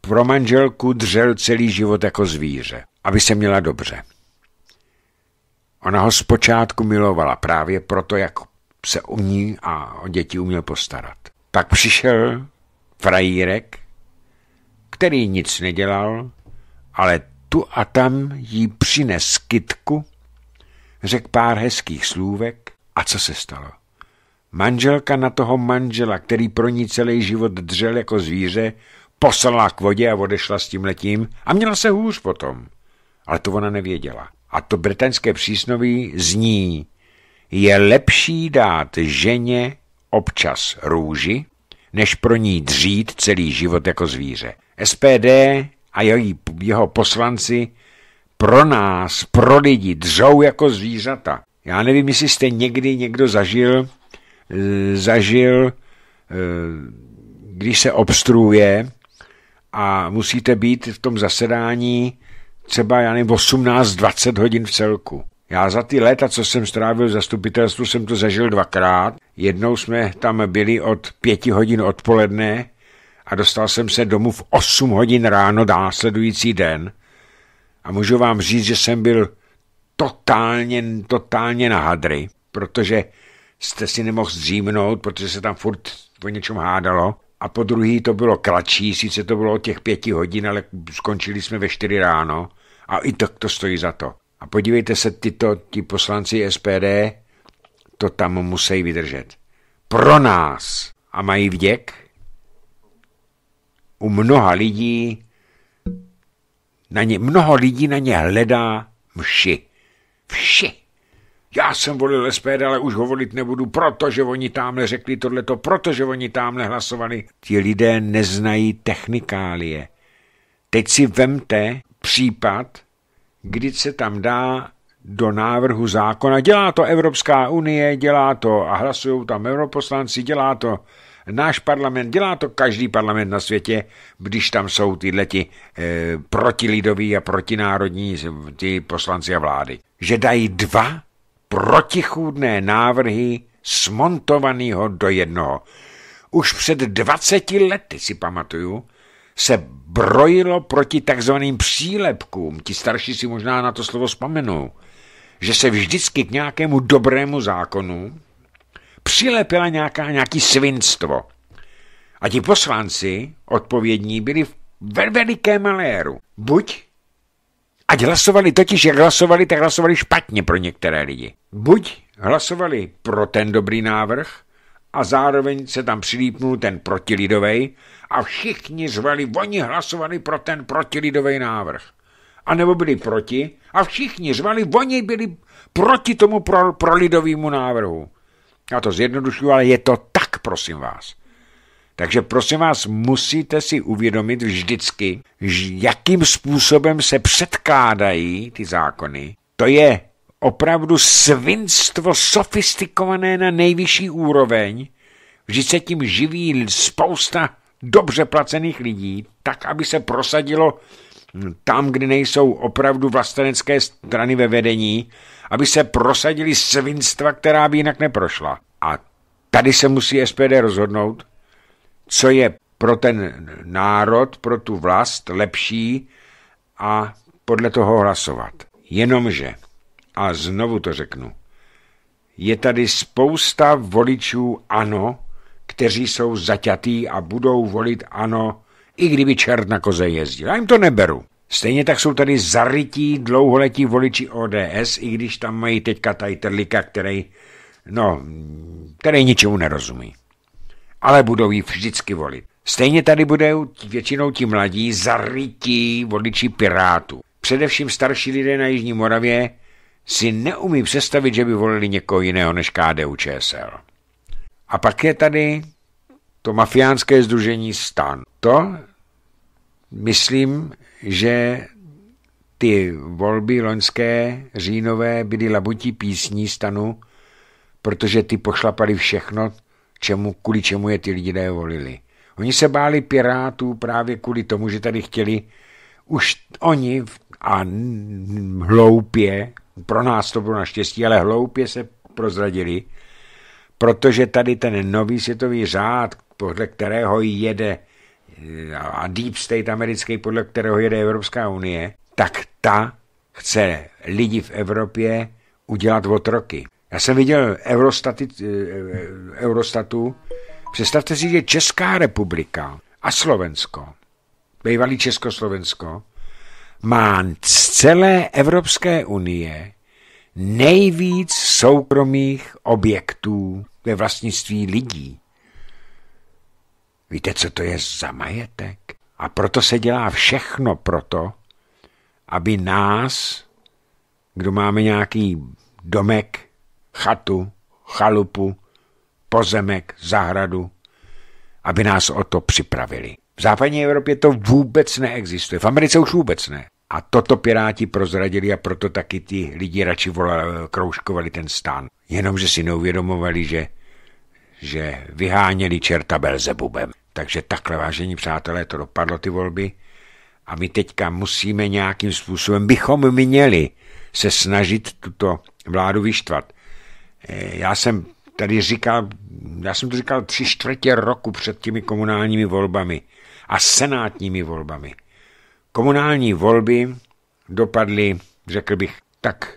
pro manželku dřel celý život jako zvíře, aby se měla dobře. Ona ho zpočátku milovala právě proto, jak se o ní a o děti uměl postarat. Pak přišel frajírek, který nic nedělal, ale tu a tam jí přines kytku, řekl pár hezkých slůvek a co se stalo? Manželka na toho manžela, který pro ní celý život dřel jako zvíře, poslala k vodě a odešla s tím letím a měla se hůř potom. Ale to ona nevěděla. A to britanské přísnoví zní, je lepší dát ženě občas růži, než pro ní dřít celý život jako zvíře. SPD a její, jeho poslanci pro nás, pro lidi, dřou jako zvířata. Já nevím, jestli jste někdy někdo zažil, eh, zažil, eh, když se obstruuje a musíte být v tom zasedání třeba, já nevím, 18-20 hodin v celku. Já za ty léta, co jsem strávil v zastupitelstvu, jsem to zažil dvakrát. Jednou jsme tam byli od pěti hodin odpoledne a dostal jsem se domů v 8 hodin ráno následující den a můžu vám říct, že jsem byl totálně, totálně na hadry, protože jste si nemohl zřímnout, protože se tam furt o něčem hádalo. A po druhý to bylo kratší, sice to bylo o těch pěti hodin, ale skončili jsme ve čtyři ráno a i tak to stojí za to. A podívejte se, tyto, ti poslanci SPD to tam musí vydržet. Pro nás. A mají vděk? u mnoha lidí, na ně, mnoho lidí na ně hledá mši. Vši. Já jsem volil SPD, ale už hovorit nebudu, protože oni tamhle řekli tohleto, protože oni tamhle hlasovali. Ti lidé neznají technikálie. Teď si vemte případ, kdy se tam dá do návrhu zákona. Dělá to Evropská unie, dělá to a hlasují tam europoslanci, dělá to Náš parlament, dělá to každý parlament na světě, když tam jsou tyhle ti e, eh, protilidoví a protinárodní ty poslanci a vlády. Že dají dva protichůdné návrhy smontovaného do jednoho. Už před 20 lety, si pamatuju, se brojilo proti takzvaným přílepkům. Ti starší si možná na to slovo vzpomenou že se vždycky k nějakému dobrému zákonu přilepila nějaká, nějaký svinstvo. A ti poslanci odpovědní byli ve veliké maléru. Buď, ať hlasovali totiž, jak hlasovali, tak hlasovali špatně pro některé lidi. Buď hlasovali pro ten dobrý návrh a zároveň se tam přilípnul ten protilidovej a všichni zvali, oni hlasovali pro ten protilidovej návrh. A nebo byli proti a všichni zvali, oni byli proti tomu pro, prolidovému návrhu. Já to zjednodušuju, ale je to tak, prosím vás. Takže prosím vás, musíte si uvědomit vždycky, jakým způsobem se předkládají ty zákony. To je opravdu svinstvo sofistikované na nejvyšší úroveň. Vždyť se tím živí spousta dobře placených lidí, tak, aby se prosadilo tam, kde nejsou opravdu vlastenecké strany ve vedení, aby se prosadili svinstva, která by jinak neprošla. A tady se musí SPD rozhodnout, co je pro ten národ, pro tu vlast lepší a podle toho hlasovat. Jenomže, a znovu to řeknu, je tady spousta voličů ano, kteří jsou zaťatý a budou volit ano, i kdyby čert na koze jezdil. Já jim to neberu. Stejně tak jsou tady zarytí dlouholetí voliči ODS, i když tam mají teďka tajterlika, který, no, který ničemu nerozumí. Ale budou ji vždycky volit. Stejně tady budou většinou ti mladí zarytí voliči Pirátů. Především starší lidé na Jižní Moravě si neumí představit, že by volili někoho jiného než KDU ČSL. A pak je tady to mafiánské združení STAN. To, myslím, že ty volby loňské, říjnové, byly labutí písní stanu, protože ty pošlapali všechno, čemu, kvůli čemu je ty lidé volili. Oni se báli pirátů právě kvůli tomu, že tady chtěli už oni a hloupě, pro nás to bylo naštěstí, ale hloupě se prozradili, protože tady ten nový světový řád, podle kterého jede a deep state americký, podle kterého jede Evropská unie, tak ta chce lidi v Evropě udělat otroky. Já jsem viděl Eurostaty, eh, eh, Eurostatu, představte si, že Česká republika a Slovensko, bývalý Československo, má z celé Evropské unie nejvíc soukromých objektů ve vlastnictví lidí. Víte, co to je za majetek? A proto se dělá všechno proto, aby nás, kdo máme nějaký domek, chatu, chalupu, pozemek, zahradu, aby nás o to připravili. V západní Evropě to vůbec neexistuje. V Americe už vůbec ne. A toto piráti prozradili a proto taky ty lidi radši volali, kroužkovali ten stán. Jenomže si neuvědomovali, že že vyháněli čerta Belzebubem. Takže takhle, vážení přátelé, to dopadlo ty volby a my teďka musíme nějakým způsobem, bychom měli se snažit tuto vládu vyštvat. Eh, já jsem tady říkal, já jsem to říkal tři čtvrtě roku před těmi komunálními volbami a senátními volbami. Komunální volby dopadly, řekl bych, tak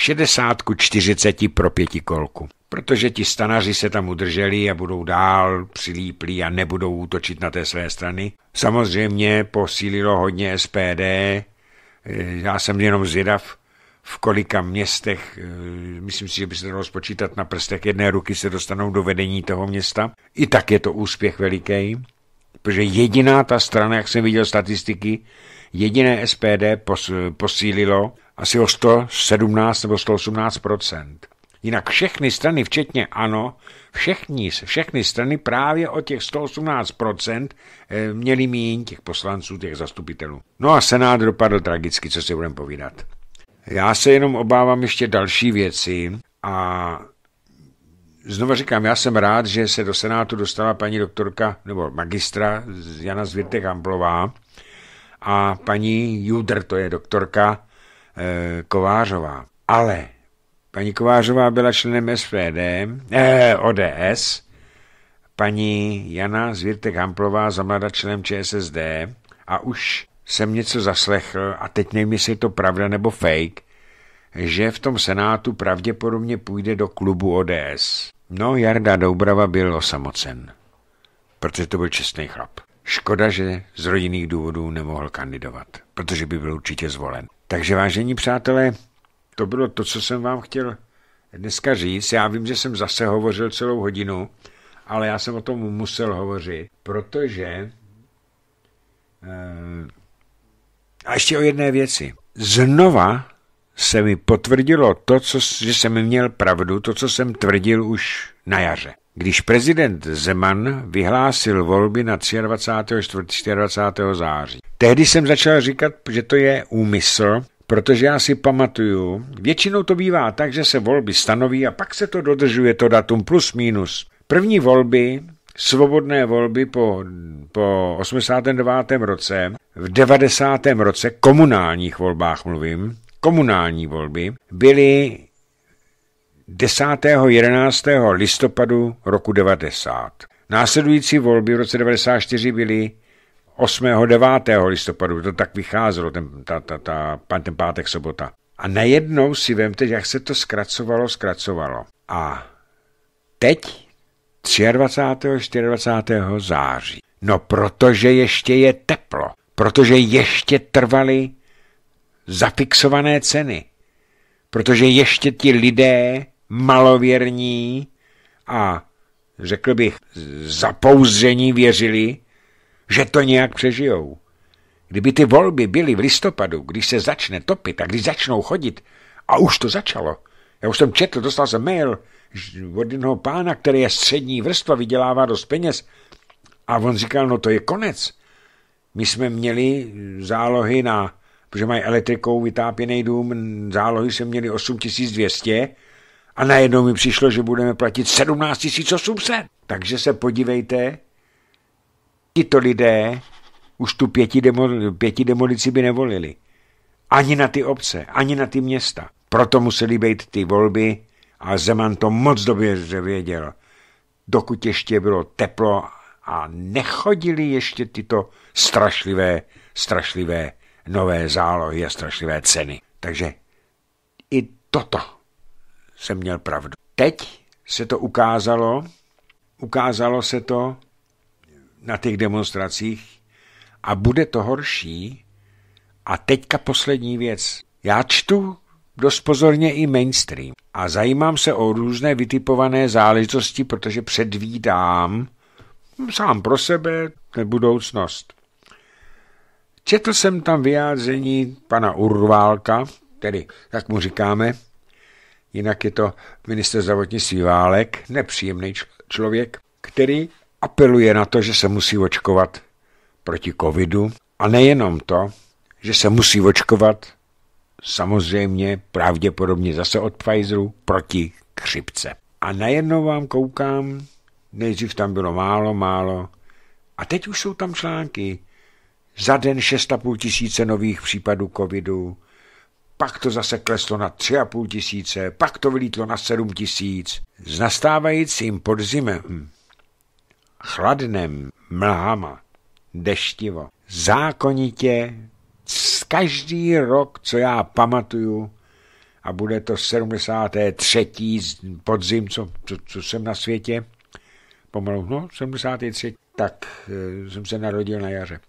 šedesátku čtyřiceti pro pětikolku. Protože ti stanaři se tam udrželi a budou dál přilíplí a nebudou útočit na té své strany. Samozřejmě posílilo hodně SPD. Eh, já jsem jenom zvědav, v kolika městech, eh, myslím si, že by se dalo spočítat na prstech jedné ruky, se dostanou do vedení toho města. I tak je to úspěch veliký, protože jediná ta strana, jak jsem viděl statistiky, jediné SPD posílilo asi o 117 nebo 118 Jinak všechny strany, včetně ANO, všechny, všechny strany právě o těch 118% eh, měly míň těch poslanců, těch zastupitelů. No a Senát dopadl tragicky, co si budeme povídat. Já se jenom obávám ještě další věci a znovu říkám, já jsem rád, že se do Senátu dostala paní doktorka nebo magistra Jana Zvětek Amplová, a paní Judr, to je doktorka eh, Kovářová. Ale paní Kovářová byla členem SPD, e, eh, ODS, paní Jana Zvěrtek-Hamplová za mladá členem ČSSD a už jsem něco zaslechl a teď nevím, jestli je to pravda nebo fake, že v tom Senátu pravděpodobně půjde do klubu ODS. No, Jarda Doubrava byl osamocen, protože to byl čestný chlap. Škoda, že z rodinných důvodů nemohl kandidovat, protože by byl určitě zvolen. Takže vážení přátelé, to bylo to, co jsem vám chtěl dneska říct. Já vím, že jsem zase hovořil celou hodinu, ale já jsem o tom musel hovořit, protože... Eh, a ještě o jedné věci. Znova se mi potvrdilo to, co, že jsem měl pravdu, to, co jsem tvrdil už na jaře když prezident Zeman vyhlásil volby na 23. 24. září. Tehdy jsem začal říkat, že to je úmysl, protože já si pamatuju, většinou to bývá tak, že se volby stanoví a pak se to dodržuje, to datum plus minus. První volby, svobodné volby po, po 89. roce, v 90. roce, komunálních volbách mluvím, komunální volby, byly 10. 11. listopadu roku 90. Následující volby v roce 94 byly 8. 9. listopadu, to tak vycházelo, ten, ta, ta, ta, ten pátek, sobota. A najednou si vemte, jak se to zkracovalo, zkracovalo. A teď 23. 24. září. No protože ještě je teplo, protože ještě trvaly zafixované ceny, protože ještě ti lidé malověrní a řekl bych zapouzření věřili, že to nějak přežijou. Kdyby ty volby byly v listopadu, když se začne topit a když začnou chodit, a už to začalo. Já už jsem četl, dostal jsem mail od jednoho pána, který je střední vrstva, vydělává dost peněz a on říkal, no to je konec. My jsme měli zálohy na, protože mají elektrikou vytápěný dům, zálohy jsme měli 8200 a najednou mi přišlo, že budeme platit 17 800. Takže se podívejte, tito lidé už tu pěti, demo, pěti demolici by nevolili. Ani na ty obce, ani na ty města. Proto museli být ty volby a Zeman to moc dobře věděl. Dokud ještě bylo teplo a nechodili ještě tyto strašlivé, strašlivé nové zálohy a strašlivé ceny. Takže i toto jsem měl pravdu. Teď se to ukázalo, ukázalo se to na těch demonstracích a bude to horší. A teďka poslední věc. Já čtu dost pozorně i mainstream a zajímám se o různé vytipované záležitosti, protože předvídám sám pro sebe budoucnost. Četl jsem tam vyjádření pana Urválka, tedy, jak mu říkáme, Jinak je to minister zdravotnictví Válek, nepříjemný člověk, který apeluje na to, že se musí očkovat proti covidu a nejenom to, že se musí očkovat samozřejmě pravděpodobně zase od Pfizeru proti křipce. A najednou vám koukám, nejdřív tam bylo málo, málo, a teď už jsou tam články. Za den 6,5 tisíce nových případů covidu, pak to zase kleslo na tři a půl tisíce, pak to vylítlo na sedm tisíc. S nastávajícím podzimem, chladnem, mlhama, deštivo, zákonitě každý rok, co já pamatuju, a bude to 73. podzim, co, co, co jsem na světě, pomalu, no, 73, tak e, jsem se narodil na jaře.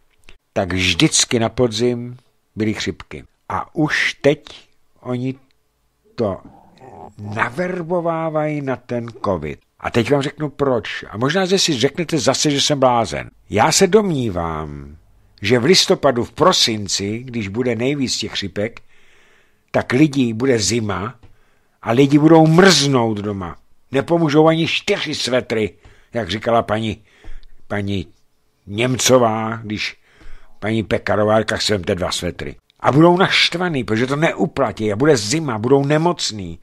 Tak vždycky na podzim byly chřipky. A už teď oni to naverbovávají na ten covid. A teď vám řeknu proč. A možná že si řeknete zase, že jsem blázen. Já se domnívám, že v listopadu, v prosinci, když bude nejvíc těch chřipek, tak lidí bude zima a lidi budou mrznout doma. Nepomůžou ani čtyři svetry, jak říkala paní, paní Němcová, když paní Pekarová, tak jsem te dva svetry. A budou naštvaný, protože to neuplatí a bude zima, budou nemocný.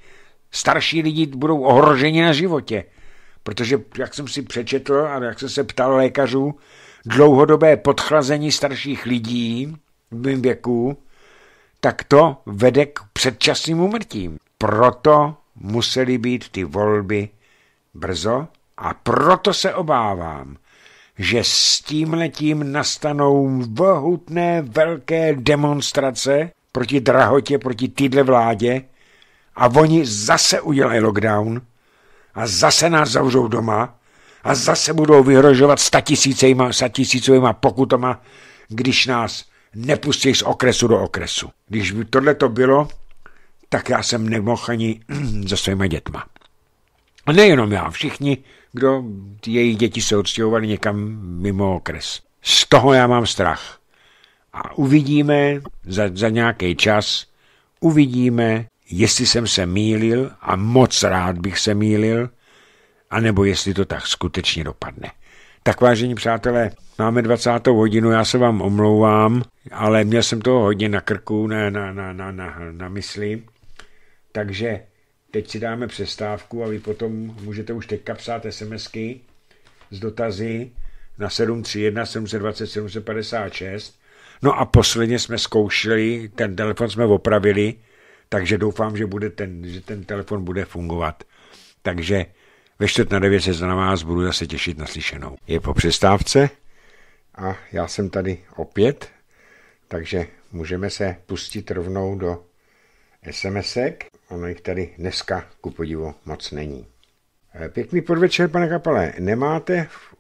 Starší lidi budou ohroženi na životě, protože, jak jsem si přečetl a jak jsem se ptal lékařů, dlouhodobé podchlazení starších lidí v mém věku, tak to vede k předčasným umrtím. Proto musely být ty volby brzo a proto se obávám, že s tímhletím nastanou vohutné velké demonstrace proti drahotě, proti týdle vládě a oni zase udělají lockdown a zase nás zavřou doma a zase budou vyhrožovat statisícejma, statisícovýma pokutama, když nás nepustí z okresu do okresu. Když by tohle to bylo, tak já jsem nemohl ani za [clears throat] svýma dětma. A nejenom já, všichni kdo její děti se odstěhovali někam mimo okres. Z toho já mám strach. A uvidíme za, za nějaký čas, uvidíme, jestli jsem se mýlil a moc rád bych se mýlil, anebo jestli to tak skutečně dopadne. Tak vážení přátelé, máme 20. hodinu, já se vám omlouvám, ale měl jsem toho hodně na krku, na, na, na, na, na, na mysli. Takže Teď si dáme přestávku a vy potom můžete už teďka psát SMSky z dotazy na 731 720 756. No a posledně jsme zkoušeli, ten telefon jsme opravili, takže doufám, že, bude ten, že ten telefon bude fungovat. Takže ve čtvrt na devět se na vás budu zase těšit na slyšenou. Je po přestávce a já jsem tady opět, takže můžeme se pustit rovnou do SMSek. Ono jich tady dneska ku podivu moc není. Eh, pěkný podvečer, pane Kapale. Nemáte v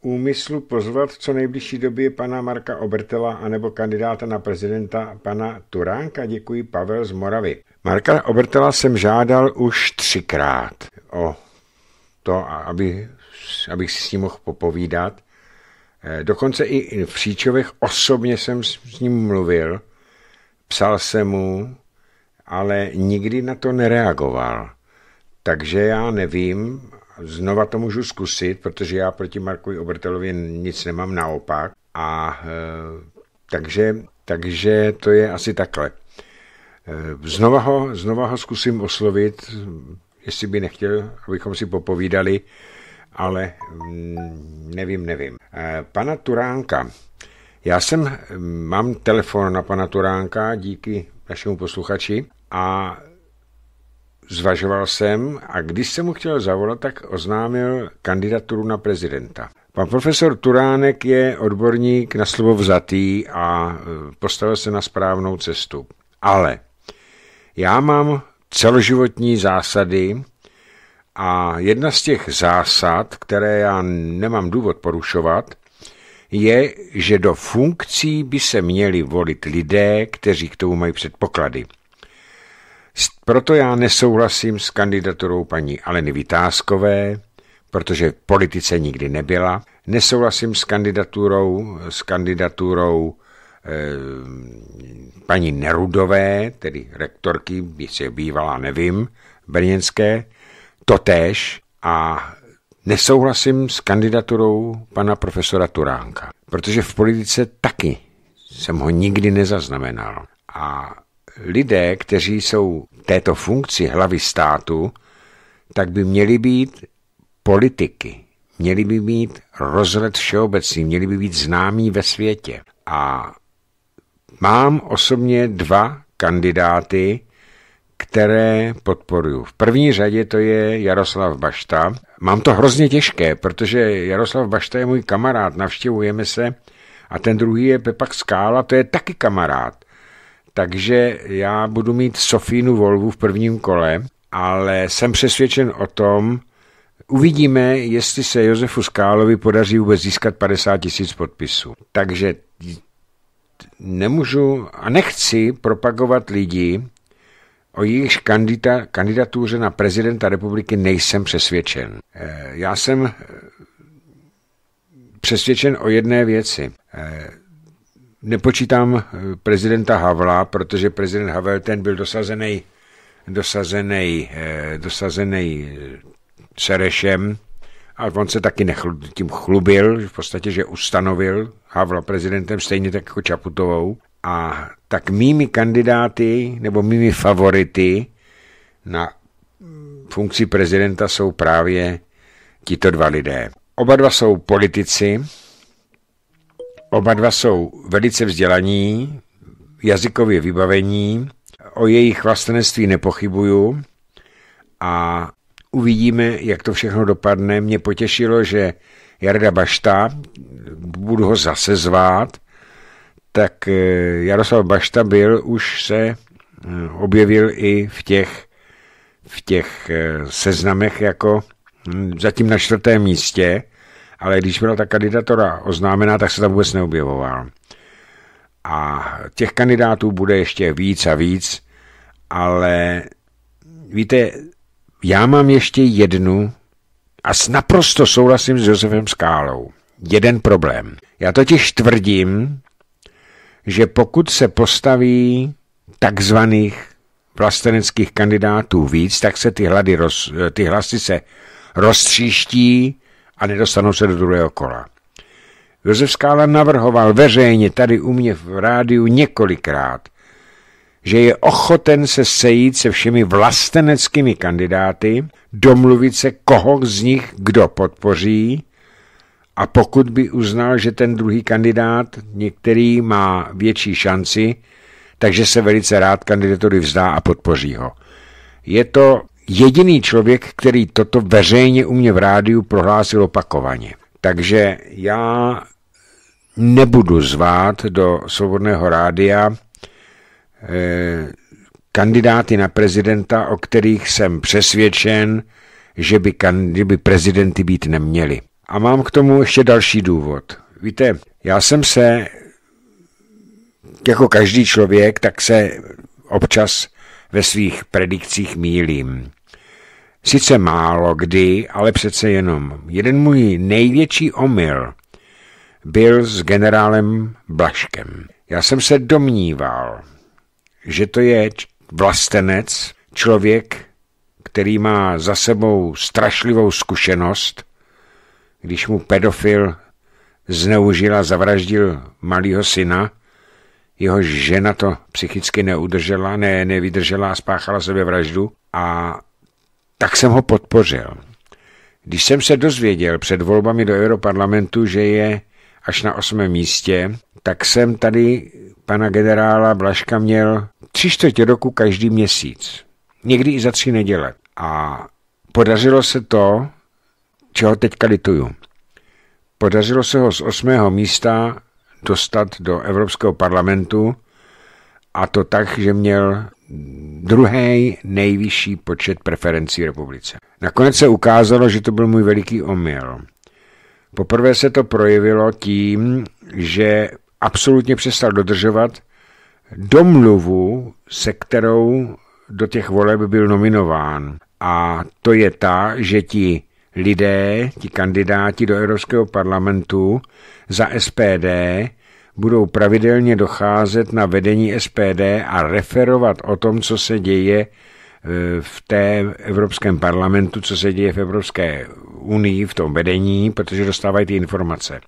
úmyslu pozvat v co nejbližší době pana Marka Obertela anebo kandidáta na prezidenta pana Turánka? Děkuji, Pavel z Moravy. Marka Obertela jsem žádal už třikrát o to, aby, abych si s ním mohl popovídat. Eh, dokonce i v Příčovech osobně jsem s ním mluvil, psal jsem mu, ale nikdy na to nereagoval. Takže já nevím, znova to můžu zkusit, protože já proti Markovi Obertelovi nic nemám naopak. A e, takže, takže to je asi takhle. E, znova ho, znova ho zkusím oslovit, jestli by nechtěl, abychom si popovídali, ale mm, nevím, nevím. E, pana Turánka, já jsem, mm, mám telefon na pana Turánka díky našemu posluchači a zvažoval jsem a když jsem mu chtěl zavolat, tak oznámil kandidaturu na prezidenta. Pan profesor Turánek je odborník na slovo vzatý a e, postavil se na správnou cestu. Ale já mám celoživotní zásady a jedna z těch zásad, které já nemám důvod porušovat, je, že do funkcí by se měli volit lidé, kteří k tomu mají předpoklady – proto já nesouhlasím s kandidaturou paní Aleny Vytázkové, protože v politice nikdy nebyla. Nesouhlasím s kandidaturou, s kandidaturou eh, paní Nerudové, tedy rektorky, jestli se bývala, nevím, brněnské, totéž a nesouhlasím s kandidaturou pana profesora Turánka, protože v politice taky jsem ho nikdy nezaznamenal. A lidé, kteří jsou této funkci hlavy státu, tak by měli být politiky, měli by mít rozhled všeobecný, měli by být známí ve světě. A mám osobně dva kandidáty, které podporuji. V první řadě to je Jaroslav Bašta. Mám to hrozně těžké, protože Jaroslav Bašta je můj kamarád, navštěvujeme se, a ten druhý je Pepak Skála, to je taky kamarád takže já budu mít Sofínu Volvu v prvním kole, ale jsem přesvědčen o tom, uvidíme, jestli se Josefu Skálovi podaří vůbec získat 50 tisíc podpisů. Takže nemůžu a nechci propagovat lidi, o jejichž kandida, kandidatuře na prezidenta republiky nejsem přesvědčen. Eh, já jsem eh, přesvědčen o jedné věci. Eh, Nepočítám eh, prezidenta Havla, protože prezident Havel ten byl dosazený dosazený, eh, dosazený eh, Serešem a on se taky nechl, tím chlubil, v podstatě, že ustanovil Havla prezidentem stejně tak jako Čaputovou. A tak mými kandidáty nebo mými favority na funkci prezidenta jsou právě tito dva lidé. Oba dva jsou politici, Oba dva jsou velice vzdělaní, jazykově vybavení, o jejich vlastenství nepochybuju a uvidíme, jak to všechno dopadne. Mě potěšilo, že Jarda Bašta, budu ho zase zvát, tak eh, Jaroslav Bašta byl, už se eh, objevil i v těch, v těch eh, seznamech jako hm, zatím na čtvrtém místě, ale když byla ta kandidatura oznámená, tak se tam vůbec neobjevoval. A těch kandidátů bude ještě víc a víc, ale víte, já mám ještě jednu a naprosto souhlasím s Josefem Skálou. Jeden problém. Já totiž tvrdím, že pokud se postaví takzvaných vlasteneckých kandidátů víc, tak se ty, hlady roz, ty hlasy se roztříští a nedostanou se do druhého kola. Josef Skála navrhoval veřejně tady u mě v rádiu několikrát, že je ochoten se sejít se všemi vlasteneckými kandidáty, domluvit se, koho z nich kdo podpoří a pokud by uznal, že ten druhý kandidát některý má větší šanci, takže se velice rád kandidatury vzdá a podpoří ho. Je to jediný člověk, který toto veřejně u mě v rádiu prohlásil opakovaně. Takže já nebudu zvát do Svobodného rádia eh, kandidáty na prezidenta, o kterých jsem přesvědčen, že by, že by prezidenty být neměli. A mám k tomu ještě další důvod. Víte, já jsem se, jako každý člověk, tak se občas ve svých predikcích mílím. Sice málo kdy, ale přece jenom. Jeden můj největší omyl byl s generálem Blaškem. Já jsem se domníval, že to je vlastenec, člověk, který má za sebou strašlivou zkušenost, když mu pedofil zneužil a zavraždil malého syna, jeho žena to psychicky neudržela, ne, nevydržela a spáchala sebevraždu a tak jsem ho podpořil. Když jsem se dozvěděl před volbami do Europarlamentu, že je až na osmém místě, tak jsem tady pana generála Blaška měl tři čtvrtě roku každý měsíc. Někdy i za tři neděle. A podařilo se to, čeho teďka lituju. Podařilo se ho z osmého místa dostat do Evropského parlamentu a to tak, že měl druhý nejvyšší počet preferencí republice. Nakonec se ukázalo, že to byl můj veliký omyl. Poprvé se to projevilo tím, že absolutně přestal dodržovat domluvu, se kterou do těch voleb byl nominován. A to je ta, že ti lidé, ti kandidáti do Evropského parlamentu za SPD budou pravidelně docházet na vedení SPD a referovat o tom, co se děje e, v té Evropském parlamentu, co se děje v Evropské unii, v tom vedení, protože dostávají ty informace.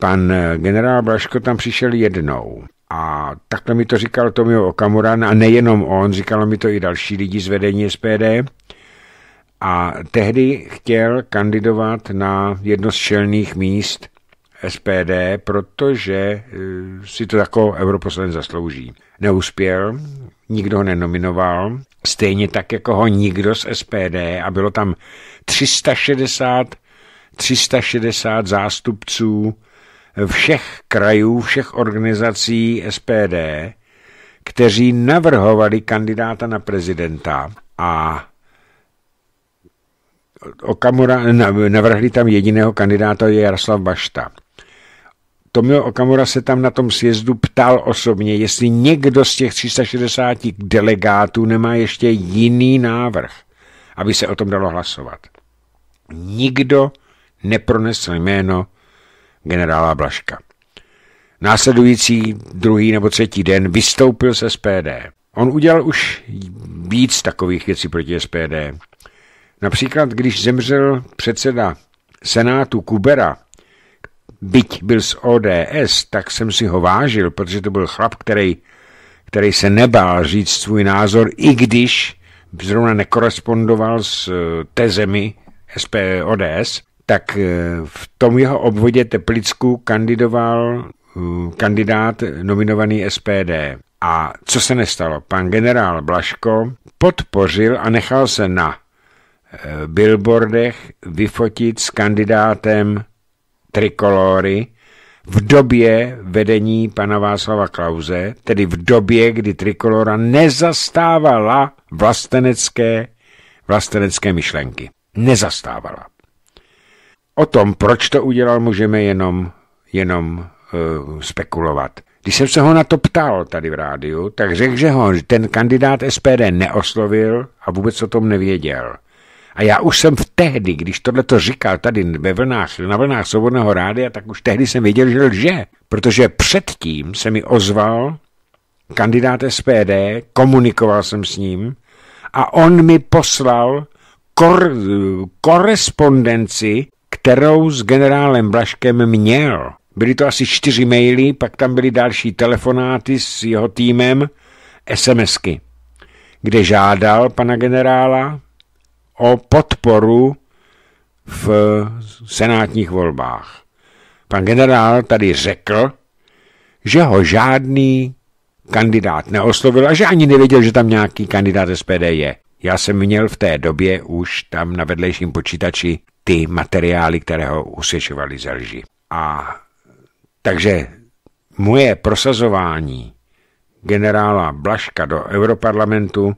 Pan e, generál Blaško tam přišel jednou a takto mi to říkal Tomio Okamuran a nejenom on, říkalo mi to i další lidi z vedení SPD a tehdy chtěl kandidovat na jedno z čelných míst SPD, protože eh, si to jako europoslanec zaslouží. Neuspěl, nikdo ho nenominoval, stejně tak jako ho nikdo z SPD a bylo tam 360, 360 zástupců všech krajů, všech organizací SPD, kteří navrhovali kandidáta na prezidenta a Okamura, navrhli tam jediného kandidáta je Jaroslav Bašta. Tomio Okamura se tam na tom sjezdu ptal osobně, jestli někdo z těch 360 delegátů nemá ještě jiný návrh, aby se o tom dalo hlasovat. Nikdo nepronesl jméno generála Blaška. Následující druhý nebo třetí den vystoupil se SPD. On udělal už víc takových věcí proti SPD. Například, když zemřel předseda Senátu Kubera, byť byl z ODS, tak jsem si ho vážil, protože to byl chlap, který, který se nebál říct svůj názor, i když zrovna nekorespondoval s eh, tezemi SP ODS, tak eh, v tom jeho obvodě Teplicku kandidoval eh, kandidát nominovaný SPD. A co se nestalo? Pan generál Blaško podpořil a nechal se na billboardech vyfotit s kandidátem trikolory v době vedení pana Václava Klauze, tedy v době, kdy trikolora nezastávala vlastenecké, vlastenecké myšlenky. Nezastávala. O tom, proč to udělal, můžeme jenom, jenom uh, spekulovat. Když jsem se ho na to ptal tady v rádiu, tak řekl, že ho ten kandidát SPD neoslovil a vůbec o tom nevěděl. A já už jsem v tehdy, když tohle to říkal tady ve vlnách, na vlnách svobodného rádia, tak už tehdy jsem věděl, že lže. Protože předtím se mi ozval kandidát SPD, komunikoval jsem s ním a on mi poslal kor- korespondenci, kterou s generálem Blaškem měl. Byly to asi čtyři maily, pak tam byly další telefonáty s jeho týmem, SMSky, kde žádal pana generála, o podporu v senátních volbách. Pan generál tady řekl, že ho žádný kandidát neoslovil a že ani nevěděl, že tam nějaký kandidát SPD je. Já jsem měl v té době už tam na vedlejším počítači ty materiály, které ho usvědčovali ze lži. A takže moje prosazování generála Blaška do Europarlamentu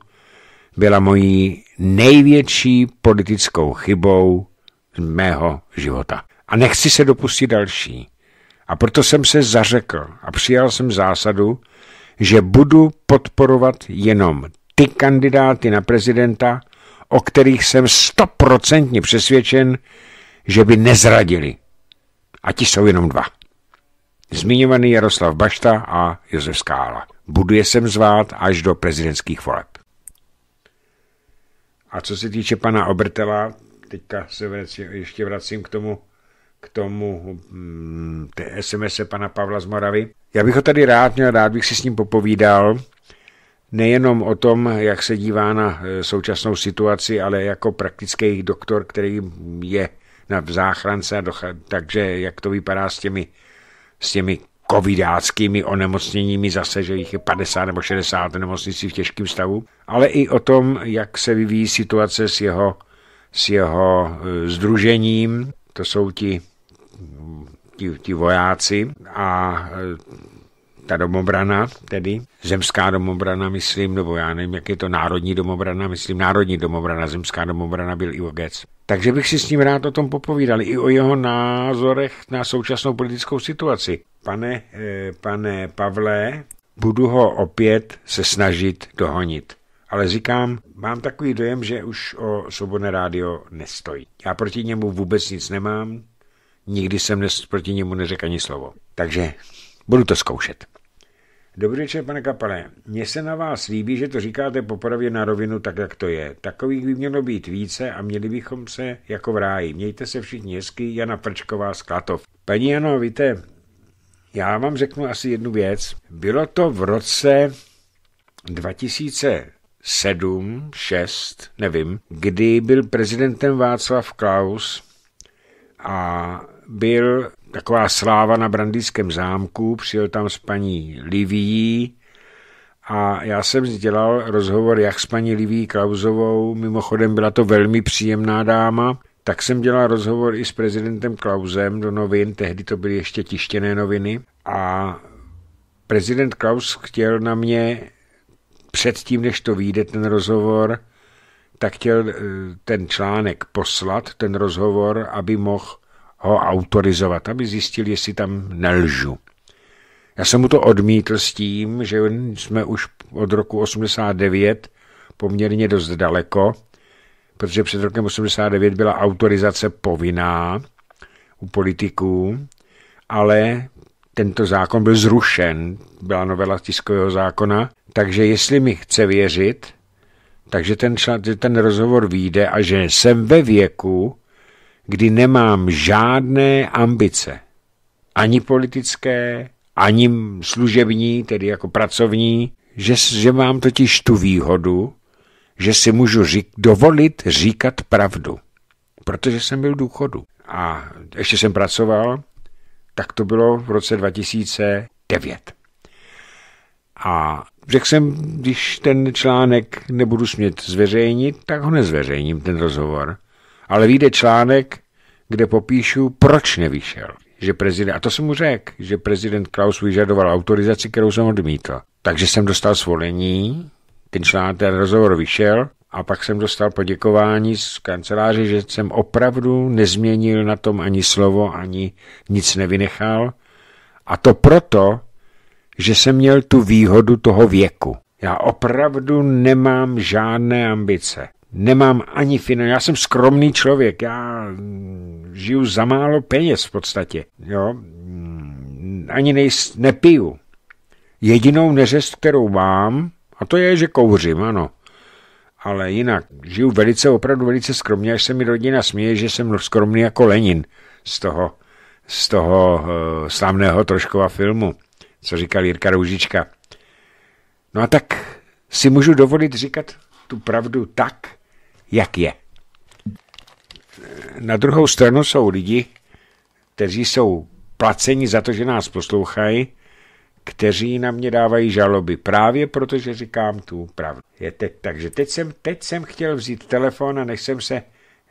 byla mojí největší politickou chybou z mého života. A nechci se dopustit další. A proto jsem se zařekl a přijal jsem zásadu, že budu podporovat jenom ty kandidáty na prezidenta, o kterých jsem stoprocentně přesvědčen, že by nezradili. A ti jsou jenom dva. Zmiňovaný Jaroslav Bašta a Josef Skála. Budu je sem zvát až do prezidentských voleb. A co se týče pana Obrtela, teďka se vracím, ještě vracím k tomu, k tomu hmm, SMS pana Pavla z Moravy. Já bych ho tady rád měl, rád bych si s ním popovídal, nejenom o tom, jak se dívá na e, současnou situaci, ale jako praktický doktor, který je na záchrance, takže jak to vypadá s těmi, s těmi covidáckými onemocněními zase, že jich je 50 nebo 60 nemocnicí v těžkém stavu, ale i o tom, jak se vyvíjí situace s jeho, s jeho e, združením, to jsou ti, ti, ti vojáci a e, ta domobrana, tedy zemská domobrana, myslím, nebo já nevím, jak je to národní domobrana, myslím národní domobrana, zemská domobrana byl i Ogec. Takže bych si s ním rád o tom popovídal, i o jeho názorech na současnou politickou situaci. Pane, eh, pane Pavle, budu ho opět se snažit dohonit. Ale říkám, mám takový dojem, že už o Svobodné rádio nestojí. Já proti němu vůbec nic nemám, nikdy jsem proti němu neřekl ani slovo. Takže budu to zkoušet. Dobrý večer, pane Kapale. Mně se na vás líbí, že to říkáte popravě na rovinu tak, jak to je. Takových by mělo být více a měli bychom se jako v ráji. Mějte se všichni hezky, Jana Prčková z Klatov. Paní Jano, víte, já vám řeknu asi jednu věc. Bylo to v roce 2007, 6, nevím, kdy byl prezidentem Václav Klaus a byl taková sláva na Brandýském zámku, přijel tam s paní Livií a já jsem dělal rozhovor jak s paní Liví Klauzovou, mimochodem byla to velmi příjemná dáma, tak jsem dělal rozhovor i s prezidentem Klausem do novin, tehdy to byly ještě tištěné noviny a prezident Klaus chtěl na mě předtím, než to vyjde ten rozhovor, tak chtěl eh, ten článek poslat, ten rozhovor, aby mohl ho autorizovat, aby zjistil, jestli tam nelžu. Já jsem mu to odmítl s tím, že jsme už od roku 89 poměrně dost daleko, protože před rokem 89 byla autorizace povinná u politiků, ale tento zákon byl zrušen, byla novela tiskového zákona, takže jestli mi chce věřit, takže ten, ten rozhovor vyjde a že jsem ve věku, kdy nemám žádné ambice, ani politické, ani služební, tedy jako pracovní, že, že mám totiž tu výhodu, že si můžu řík, dovolit říkat pravdu, protože jsem byl důchodu. A ještě jsem pracoval, tak to bylo v roce 2009. A řekl jsem, když ten článek nebudu smět zveřejnit, tak ho nezveřejním, ten rozhovor ale vyjde článek, kde popíšu, proč nevyšel. Že prezident, a to jsem mu řekl, že prezident Klaus vyžadoval autorizaci, kterou jsem odmítl. Takže jsem dostal svolení, ten článek, ten rozhovor vyšel a pak jsem dostal poděkování z kanceláře, že jsem opravdu nezměnil na tom ani slovo, ani nic nevynechal. A to proto, že jsem měl tu výhodu toho věku. Já opravdu nemám žádné ambice nemám ani finanční, já jsem skromný člověk, já mm, žiju za málo peněz v podstatě, jo, mm, ani nejs, nepiju. Jedinou neřest, kterou mám, a to je, že kouřím, ano, ale jinak žiju velice, opravdu velice skromně, až se mi rodina směje, že jsem skromný jako Lenin z toho, z toho uh, slavného troškova filmu, co říkal Jirka Růžička. No a tak si můžu dovolit říkat tu pravdu tak, jak je. Na druhou stranu jsou lidi, kteří jsou placeni za to, že nás poslouchají, kteří na mě dávají žaloby právě proto, že říkám tu pravdu. Je teď, takže teď jsem, teď jsem chtěl vzít telefon a než jsem se,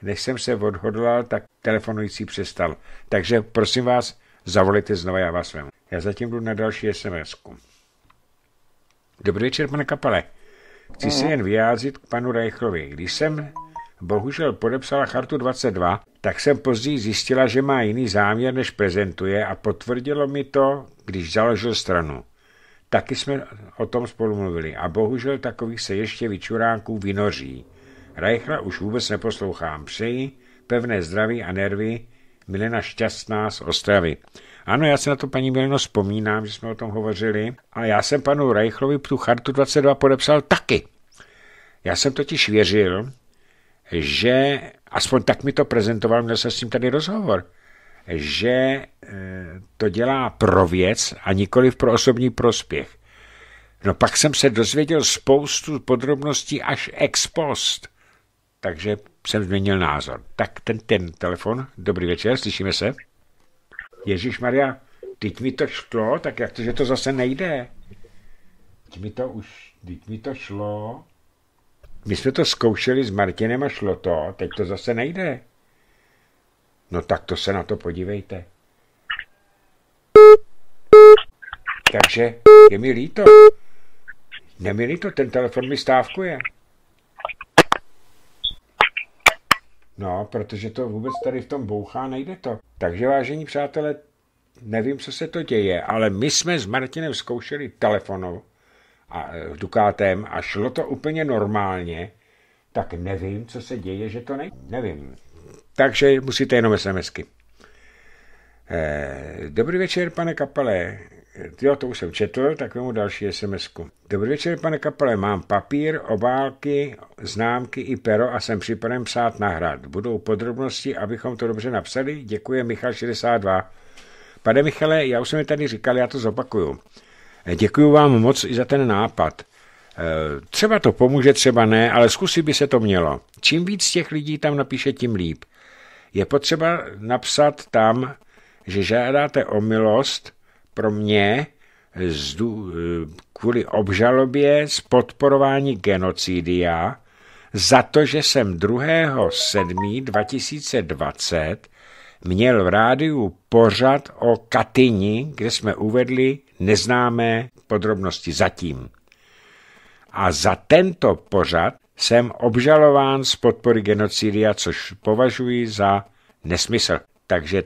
než jsem se odhodlal, tak telefonující přestal. Takže prosím vás, zavolejte znova, já vás vem. Já zatím jdu na další sms -ku. Dobrý večer, pane kapele. Chci se mhm. jen vyjádřit k panu Reichlovi. Když jsem bohužel podepsala chartu 22, tak jsem později zjistila, že má jiný záměr, než prezentuje a potvrdilo mi to, když založil stranu. Taky jsme o tom spolu mluvili a bohužel takových se ještě vyčuránků vynoří. Reichla už vůbec neposlouchám. Přeji pevné zdraví a nervy Milena Šťastná z Ostravy. Ano, já se na to paní Milino vzpomínám, že jsme o tom hovořili. A já jsem panu Reichlovi tu chartu 22 podepsal taky. Já jsem totiž věřil, že, aspoň tak mi to prezentoval, měl jsem s tím tady rozhovor, že eh, to dělá pro věc a nikoli pro osobní prospěch. No pak jsem se dozvěděl spoustu podrobností až ex post, takže jsem změnil názor. Tak ten, ten telefon, dobrý večer, slyšíme se. Ježíš Maria, teď mi to šlo, tak jak to, že to zase nejde? Teď mi to už, teď mi to šlo. My jsme to zkoušeli s Martinem a šlo to, teď to zase nejde. No tak to se na to podívejte. Takže je mi líto. Nemilí to, ten telefon mi stávkuje. No, protože to vůbec tady v tom bouchá, nejde to. Takže vážení přátelé, nevím, co se to děje, ale my jsme s Martinem zkoušeli telefonu a eh, Dukátem a šlo to úplně normálně, tak nevím, co se děje, že to nejde. Nevím. Takže musíte jenom SMSky. Eh, dobrý večer, pane Kapele. Jo, to už jsem četl, tak vemu další sms -ku. Dobrý večer, pane kapele, mám papír, obálky, známky i pero a jsem připraven psát na hrad. Budou podrobnosti, abychom to dobře napsali? Děkuje Michal 62. Pane Michale, já už jsem je tady říkal, já to zopakuju. Eh, děkuji vám moc i za ten nápad. Eh, třeba to pomůže, třeba ne, ale zkusit by se to mělo. Čím víc těch lidí tam napíše, tím líp. Je potřeba napsat tam, že žádáte o milost, pro mě kvůli obžalobě z podporování genocidia za to, že jsem 2.7.2020 měl v rádiu pořad o Katyni, kde jsme uvedli neznámé podrobnosti zatím. A za tento pořad jsem obžalován z podpory genocidia, což považuji za nesmysl. Takže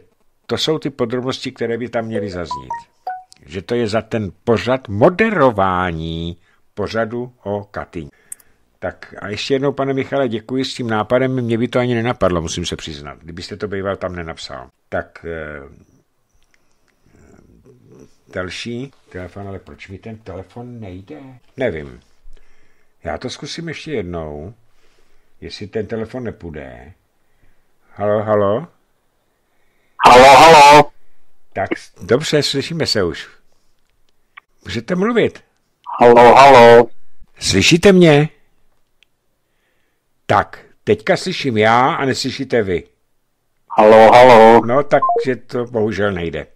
to jsou ty podrobnosti, které by tam měly zaznít že to je za ten pořad moderování pořadu o Katyni. Tak a ještě jednou, pane Michale, děkuji s tím nápadem, mě by to ani nenapadlo, musím se přiznat, kdybyste to býval tam nenapsal. Tak eh, další telefon, ale proč mi ten telefon nejde? Nevím. Já to zkusím ještě jednou, jestli ten telefon nepůjde. Halo, halo? Halo, halo. Tak dobře, slyšíme se už. Můžete mluvit. Halo, halo. Slyšíte mě? Tak, teďka slyším já a neslyšíte vy. Halo, halo. No, takže to bohužel nejde.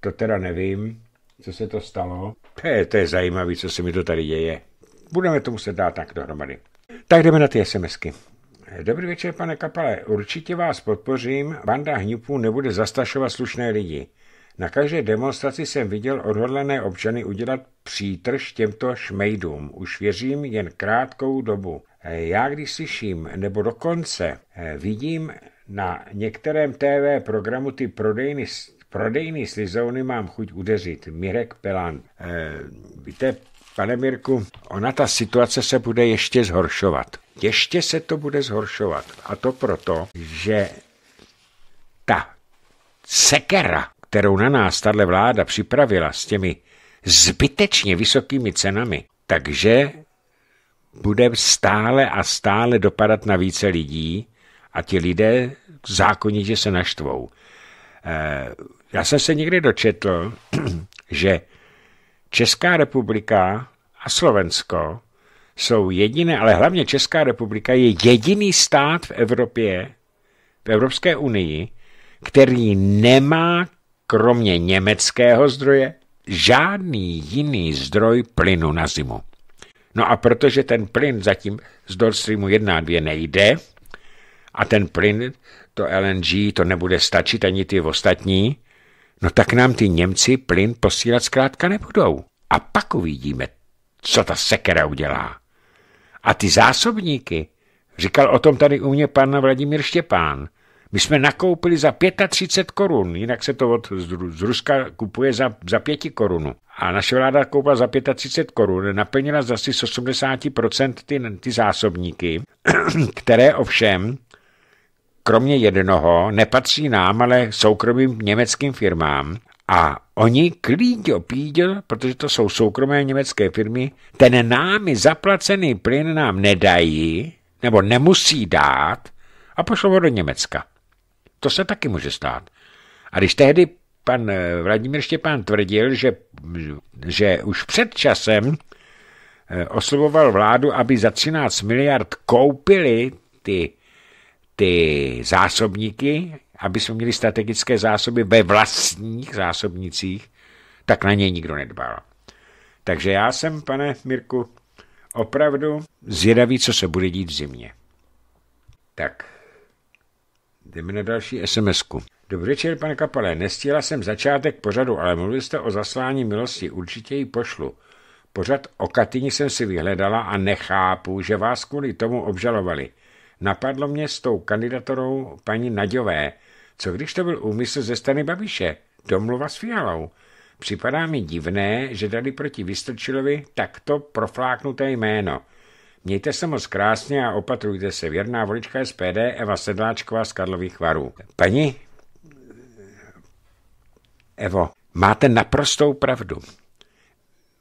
To teda nevím, co se to stalo. To je, to je zajímavé, co se mi to tady děje. Budeme to muset dát tak dohromady. Tak jdeme na ty SMSky. Dobrý večer, pane Kapale. Určitě vás podpořím. Banda hňupů nebude zastašovat slušné lidi. Na každé demonstraci jsem viděl odhodlané občany udělat přítrž těmto šmejdům. Už věřím jen krátkou dobu. Eh, já když slyším, nebo dokonce eh, vidím na některém TV programu ty prodejny prodejny slizouny mám chuť udeřit. Mirek Pelan. Eh, víte, Pane Mirku, ona ta situace se bude ještě zhoršovat. Ještě se to bude zhoršovat. A to proto, že ta sekera, kterou na nás tahle vláda připravila s těmi zbytečně vysokými cenami, takže bude stále a stále dopadat na více lidí a ti lidé zákonitě se naštvou. Eh, já jsem se někdy dočetl, [clears throat] že Česká republika a Slovensko jsou jediné, ale hlavně Česká republika je jediný stát v Evropě, v Evropské unii, který nemá kromě německého zdroje žádný jiný zdroj plynu na zimu. No a protože ten plyn zatím z Nord Streamu 1 a 2 nejde a ten plyn, to LNG, to nebude stačit ani ty ostatní, no tak nám ty Němci plyn posílat zkrátka nebudou. A pak uvidíme, co ta sekera udělá. A ty zásobníky, říkal o tom tady u mě pan Vladimír Štěpán, my jsme nakoupili za 35 korun, jinak se to od, z Ruska kupuje za, za 5 korunu. A naše vláda koupila za 35 korun, naplnila zase z 80% ty, ty zásobníky, [clears throat] které ovšem, kromě jednoho, nepatří nám, ale soukromým německým firmám a oni klíďo píděl, protože to jsou soukromé německé firmy, ten námi zaplacený plyn nám nedají, nebo nemusí dát, a pošlo ho do Německa. To se taky může stát. A když tehdy pan eh, Vladimír Štěpán tvrdil, že, že už před časem eh, oslovoval vládu, aby za 13 miliard koupili ty, ty zásobníky aby jsme měli strategické zásoby ve vlastních zásobnicích, tak na něj nikdo nedbal. Takže já jsem, pane Mirku, opravdu zvědavý, co se bude dít v zimě. Tak, jdeme na další sms -ku. Dobrý večer, pane Kapale. Nestíla jsem začátek pořadu, ale mluvil jste o zaslání milosti. Určitě ji pošlu. Pořad o Katyni jsem si vyhledala a nechápu, že vás kvůli tomu obžalovali. Napadlo mě s tou kandidatorou paní Naďové, co když to byl úmysl ze strany Babiše? Domluva s Fialou. Připadá mi divné, že dali proti Vystrčilovi takto profláknuté jméno. Mějte se moc krásně a opatrujte se. Věrná volička SPD Eva Sedláčková z Karlových varů. Paní Evo, máte naprostou pravdu.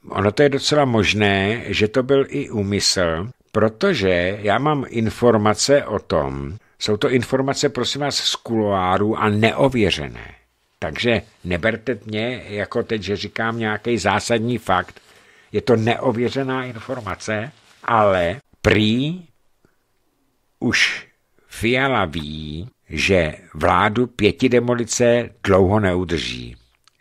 Ono to je docela možné, že to byl i úmysl, protože já mám informace o tom, jsou to informace, prosím vás, z kuloáru a neověřené. Takže neberte mě, jako teď, že říkám nějaký zásadní fakt. Je to neověřená informace, ale prý už Fiala ví, že vládu pěti demolice dlouho neudrží,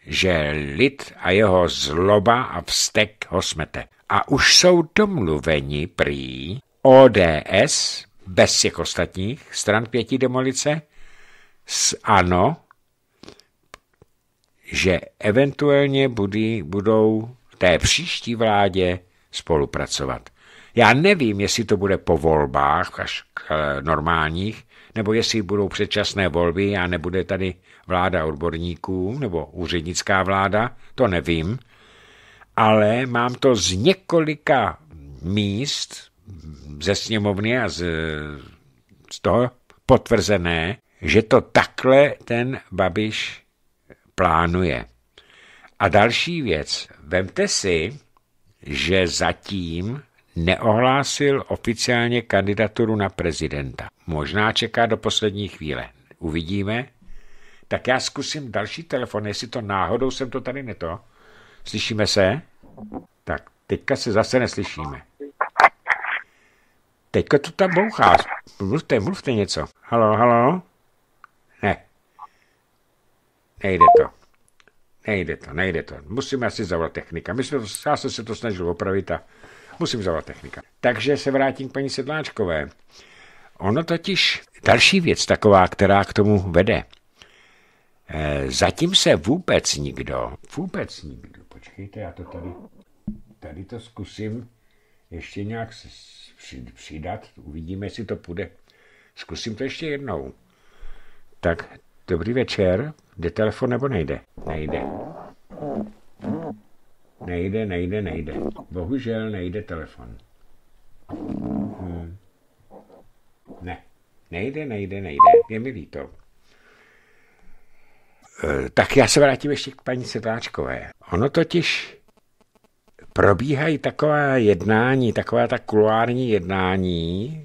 že lid a jeho zloba a vztek ho smete. A už jsou domluveni prý ODS, bez těch ostatních stran pěti demolice, s ano, že eventuálně budy, budou té příští vládě spolupracovat. Já nevím, jestli to bude po volbách až k eh, normálních, nebo jestli budou předčasné volby a nebude tady vláda odborníků nebo úřednická vláda, to nevím. Ale mám to z několika míst ze sněmovny a z, z toho potvrzené, že to takhle ten Babiš plánuje. A další věc. Vemte si, že zatím neohlásil oficiálně kandidaturu na prezidenta. Možná čeká do poslední chvíle. Uvidíme. Tak já zkusím další telefon, jestli to náhodou jsem to tady neto. Slyšíme se? Tak, teďka se zase neslyšíme. Teďka to tam bouchá. Mluvte, mluvte něco. Halo, halo? Ne. Nejde to. Nejde to, nejde to. Musíme asi zavolat technika. My jsme to, já jsem se to snažil opravit a musím zavolat technika. Takže se vrátím k paní Sedláčkové. Ono totiž, další věc taková, která k tomu vede. Eh, zatím se vůbec nikdo, vůbec nikdo, počkejte, já to tady, tady to zkusím ještě nějak přidat, uvidíme, jestli to půjde. Zkusím to ještě jednou. Tak, dobrý večer, jde telefon nebo nejde? Nejde. Nejde, nejde, nejde. Bohužel nejde telefon. Hmm. Ne, nejde, nejde, nejde. Je mi líto. E, tak já se vrátím ještě k paní Sedláčkové. Ono totiž probíhají taková jednání, taková ta kuloární jednání,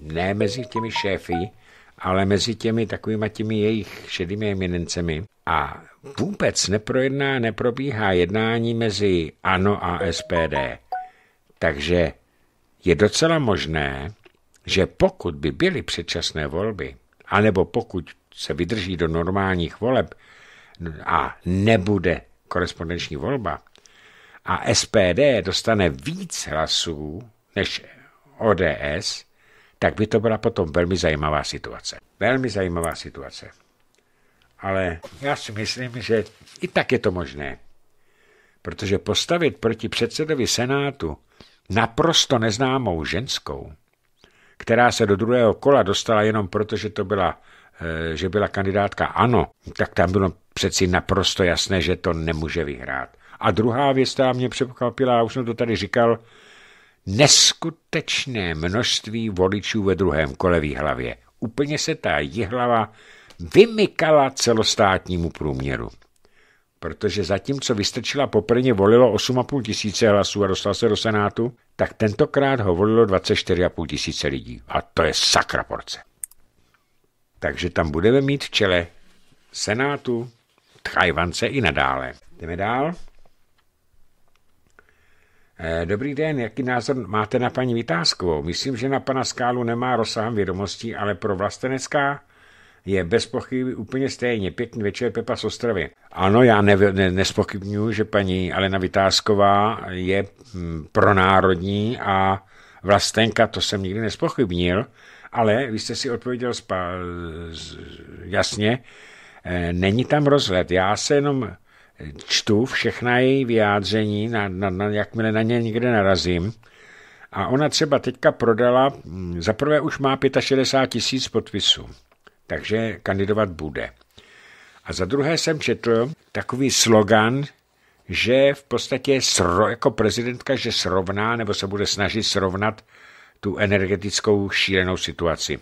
ne mezi těmi šéfy, ale mezi těmi takovými těmi jejich šedými eminencemi. A vůbec neprojedná, neprobíhá jednání mezi ANO a SPD. Takže je docela možné, že pokud by byly předčasné volby, anebo pokud se vydrží do normálních voleb a nebude korespondenční volba, a SPD dostane víc hlasů než ODS, tak by to byla potom velmi zajímavá situace. Velmi zajímavá situace. Ale já si myslím, že i tak je to možné. Protože postavit proti předsedovi Senátu naprosto neznámou ženskou, která se do druhého kola dostala jenom proto, že to byla eh, že byla kandidátka ANO, tak tam bylo přeci naprosto jasné, že to nemůže vyhrát. A druhá věc, která mě překvapila, já už jsem to tady říkal, neskutečné množství voličů ve druhém kole v hlavě. Úplně se ta jihlava vymykala celostátnímu průměru. Protože zatímco vystrčila poprvé volilo 8,5 tisíce hlasů a dostal se do Senátu, tak tentokrát ho volilo 24,5 tisíce lidí. A to je sakra porce. Takže tam budeme mít v čele Senátu Tchajvance i nadále. Jdeme dál. Eh, dobrý den, jaký názor máte na paní Vytázkovou? Myslím, že na pana Skálu nemá rozsahem vědomostí, ale pro vlastenecká je bez pochyby úplně stejně. Pěkný večer, Pepa z Ostravy. Ano, já ne, ne, nespochybnuju, že paní Alena Vytázková je hm, pronárodní a vlastenka, to jsem nikdy nespochybnil, ale vy jste si odpověděl spa, jasně, eh, není tam rozhled. Já se jenom čtu všechna její vyjádření, na, na, na, jakmile na ně někde narazím. A ona třeba teďka prodala, mm, zaprvé už má 65 tisíc podpisů, takže kandidovat bude. A za druhé jsem četl takový slogan, že v podstatě sro, jako prezidentka, že srovná nebo se bude snažit srovnat tu energetickou šílenou situaci.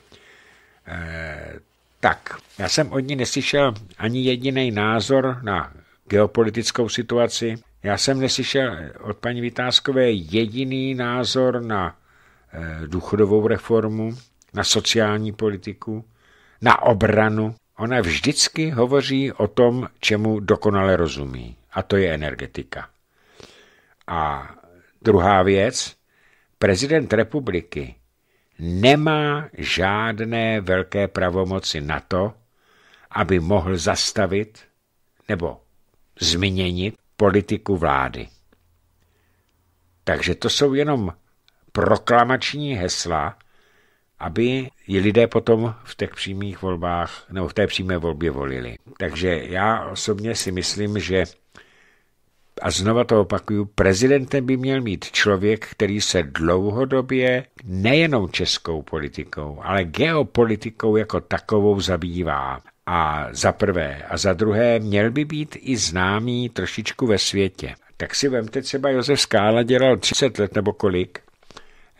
E, tak, já jsem od ní neslyšel ani jediný názor na geopolitickou situaci. Já jsem neslyšel od paní Vytázkové jediný názor na eh, důchodovou reformu, na sociální politiku, na obranu. Ona vždycky hovoří o tom, čemu dokonale rozumí, a to je energetika. A druhá věc, prezident republiky nemá žádné velké pravomoci na to, aby mohl zastavit nebo změnit politiku vlády. Takže to jsou jenom proklamační hesla, aby ji lidé potom v těch přímých volbách nebo v té přímé volbě volili. Takže já osobně si myslím, že a znova to opakuju, prezidentem by měl mít člověk, který se dlouhodobě nejenom českou politikou, ale geopolitikou jako takovou zabývá a za prvé a za druhé měl by být i známý trošičku ve světě. Tak si vemte třeba Josef Skála dělal 30 let nebo kolik,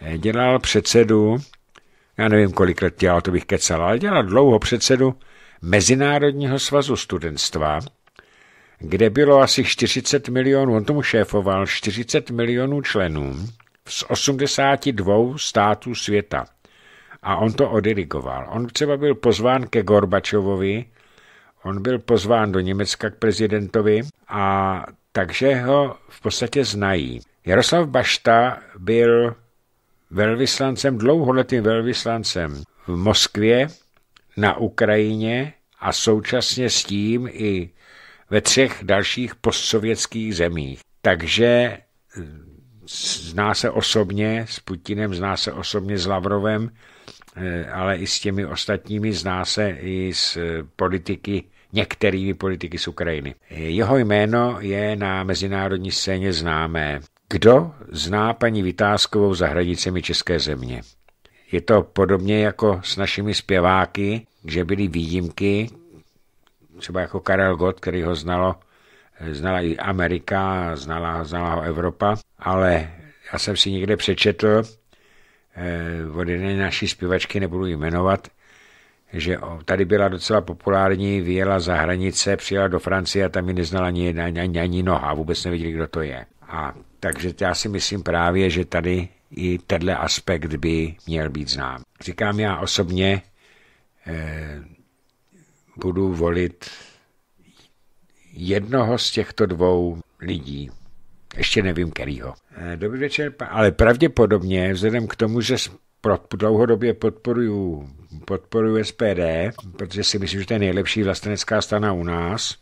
eh, dělal předsedu, já nevím kolik let dělal, to bych kecal, ale dělal dlouho předsedu Mezinárodního svazu studentstva, kde bylo asi 40 milionů, on tomu šéfoval, 40 milionů členů z 82 států světa a on to odirigoval. On třeba byl pozván ke Gorbačovovi, on byl pozván do Německa k prezidentovi a takže ho v podstatě znají. Jaroslav Bašta byl velvyslancem, dlouholetým velvyslancem v Moskvě, na Ukrajině a současně s tím i ve třech dalších postsovětských zemích. Takže zná se osobně s Putinem, zná se osobně s Lavrovem, eh, ale i s těmi ostatními, zná se i s eh, politiky, některými politiky z Ukrajiny. Eh, jeho jméno je na mezinárodní scéně známé. Kdo zná paní Vytázkovou za hranicemi České země? Je to podobně jako s našimi zpěváky, že byly výjimky, třeba jako Karel Gott, který ho znalo znala i Amerika, znala, znala ho Evropa, ale já jsem si někde přečetl eh, od jedné naší zpěvačky, nebudu ji jmenovat, že tady byla docela populární, vyjela za hranice, přijela do Francie a tam ji neznala ani, ani, ani noha, vůbec nevěděli, kdo to je. A takže já si myslím právě, že tady i tenhle aspekt by měl být znám. Říkám já osobně, eh, budu volit jednoho z těchto dvou lidí. Ještě nevím, kterýho. Eh, dobrý večer, ale pravděpodobně, vzhledem k tomu, že dlouhodobě podporuju, podporuju SPD, protože si myslím, že to je nejlepší vlastenecká strana u nás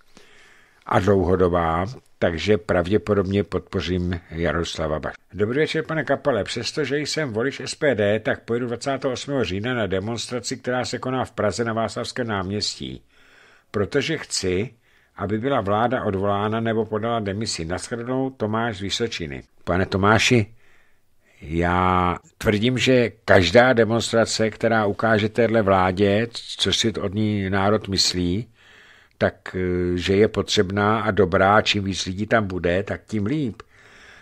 a dlouhodobá, takže pravděpodobně podpořím Jaroslava Baš. Dobrý večer, pane Kapale. Přestože jsem volič SPD, tak pojedu 28. října na demonstraci, která se koná v Praze na Václavském náměstí. Protože chci, aby byla vláda odvolána nebo podala demisi. Naschledanou Tomáš z Vysočiny. Pane Tomáši, já tvrdím, že každá demonstrace, která ukáže téhle vládě, co si od ní národ myslí, tak eh, že je potřebná a dobrá, čím víc lidí tam bude, tak tím líp.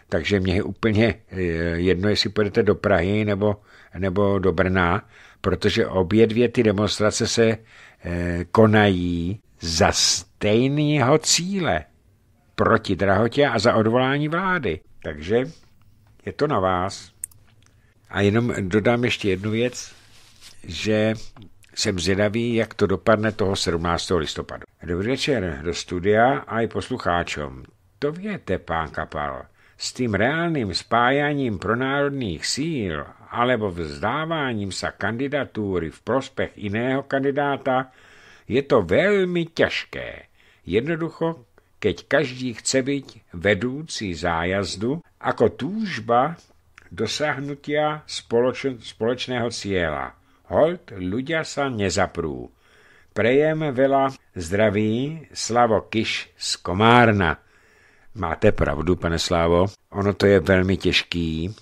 Takže mě je úplně eh, jedno, jestli půjdete do Prahy nebo, nebo do Brna, protože obě dvě ty demonstrace se eh, konají za stejného cíle proti drahotě a za odvolání vlády. Takže je to na vás. A jenom dodám ještě jednu věc, že jsem zvědavý, jak to dopadne toho 17. listopadu. Dobrý večer do studia a i poslucháčům. To věte, pán Kapal, s tím reálným spájáním národních síl alebo vzdáváním sa kandidatury v prospech jiného kandidáta je to velmi těžké. Jednoducho, keď každý chce být vedoucí zájazdu, jako túžba dosahnutia společného cíla. Hold, ľudia sa nezaprú. Prejem veľa zdraví, Slavo Kiš z Komárna. Máte pravdu, pane Slavo. ono to je velmi těžký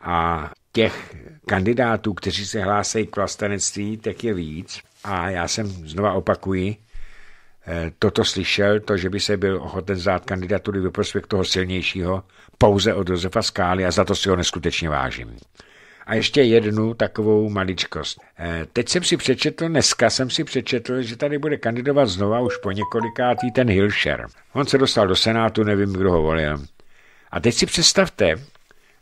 a těch kandidátů, kteří se hlásejí k vlastenectví, tak je víc. A já jsem, znova opakuji, eh, toto slyšel, to, že by se byl ochoten zdát kandidatury ve prospěch toho silnějšího pouze od Josefa Skály a za to si ho neskutečně vážím. A ještě jednu takovou maličkost. Eh, teď jsem si přečetl, dneska jsem si přečetl, že tady bude kandidovat znova už po několikátý ten Hilšer. On se dostal do Senátu, nevím, kdo ho volil. A teď si představte,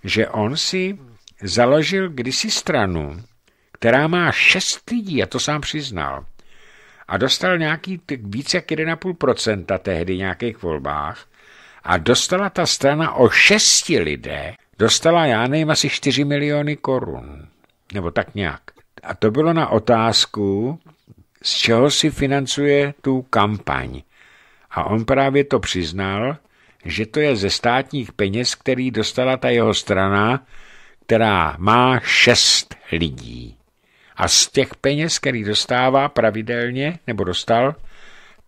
že on si založil kdysi stranu, která má šest lidí, a to sám přiznal, a dostal nějaký víc jak 1,5% tehdy nějakých volbách a dostala ta strana o šesti lidé, dostala já nevím asi 4 miliony korun, nebo tak nějak. A to bylo na otázku, z čeho si financuje tu kampaň. A on právě to přiznal, že to je ze státních peněz, který dostala ta jeho strana, která má šest lidí a z těch peněz, který dostává pravidelně, nebo dostal,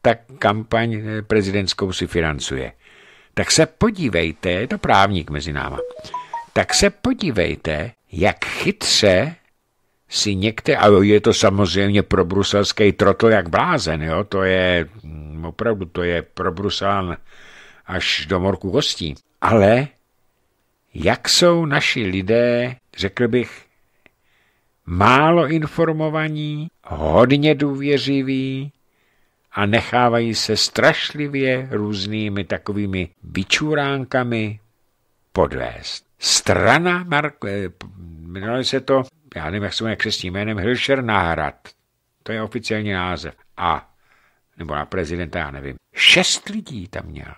tak kampaň eh, prezidentskou si financuje. Tak se podívejte, je to právník mezi náma, tak se podívejte, jak chytře si některé, a je to samozřejmě pro bruselský trotl jak blázen, jo? to je mm, opravdu, to je pro Brusán až do morku hostí. Ale jak jsou naši lidé, řekl bych, málo informovaní, hodně důvěřiví a nechávají se strašlivě různými takovými vyčuránkami podvést. Strana, Mark, eh, jmenuje se to, já nevím, jak se jmenuje křesním jménem, Hilšer Náhrad. To je oficiální název. A, nebo na prezidenta, já nevím. Šest lidí tam měl.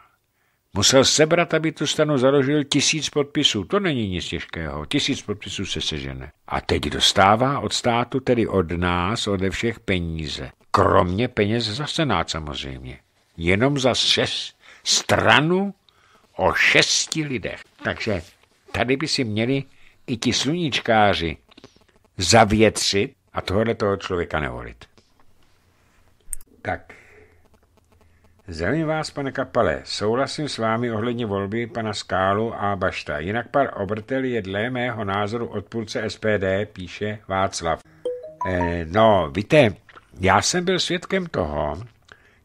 Musel sebrat, aby tu stanu založil tisíc podpisů. To není nic těžkého. Tisíc podpisů se sežene. A teď dostává od státu, tedy od nás, ode všech peníze. Kromě peněz za senát samozřejmě. Jenom za šest stranu o šesti lidech. Takže tady by si měli i ti sluníčkáři zavětřit a tohle toho člověka nevolit. Tak, Zdravím vás, pane Kapale. Souhlasím s vámi ohledně volby pana Skálu a Bašta. Jinak pan Obrtel je dle mého názoru odpůrce SPD, píše Václav. E, no, víte, já jsem byl svědkem toho,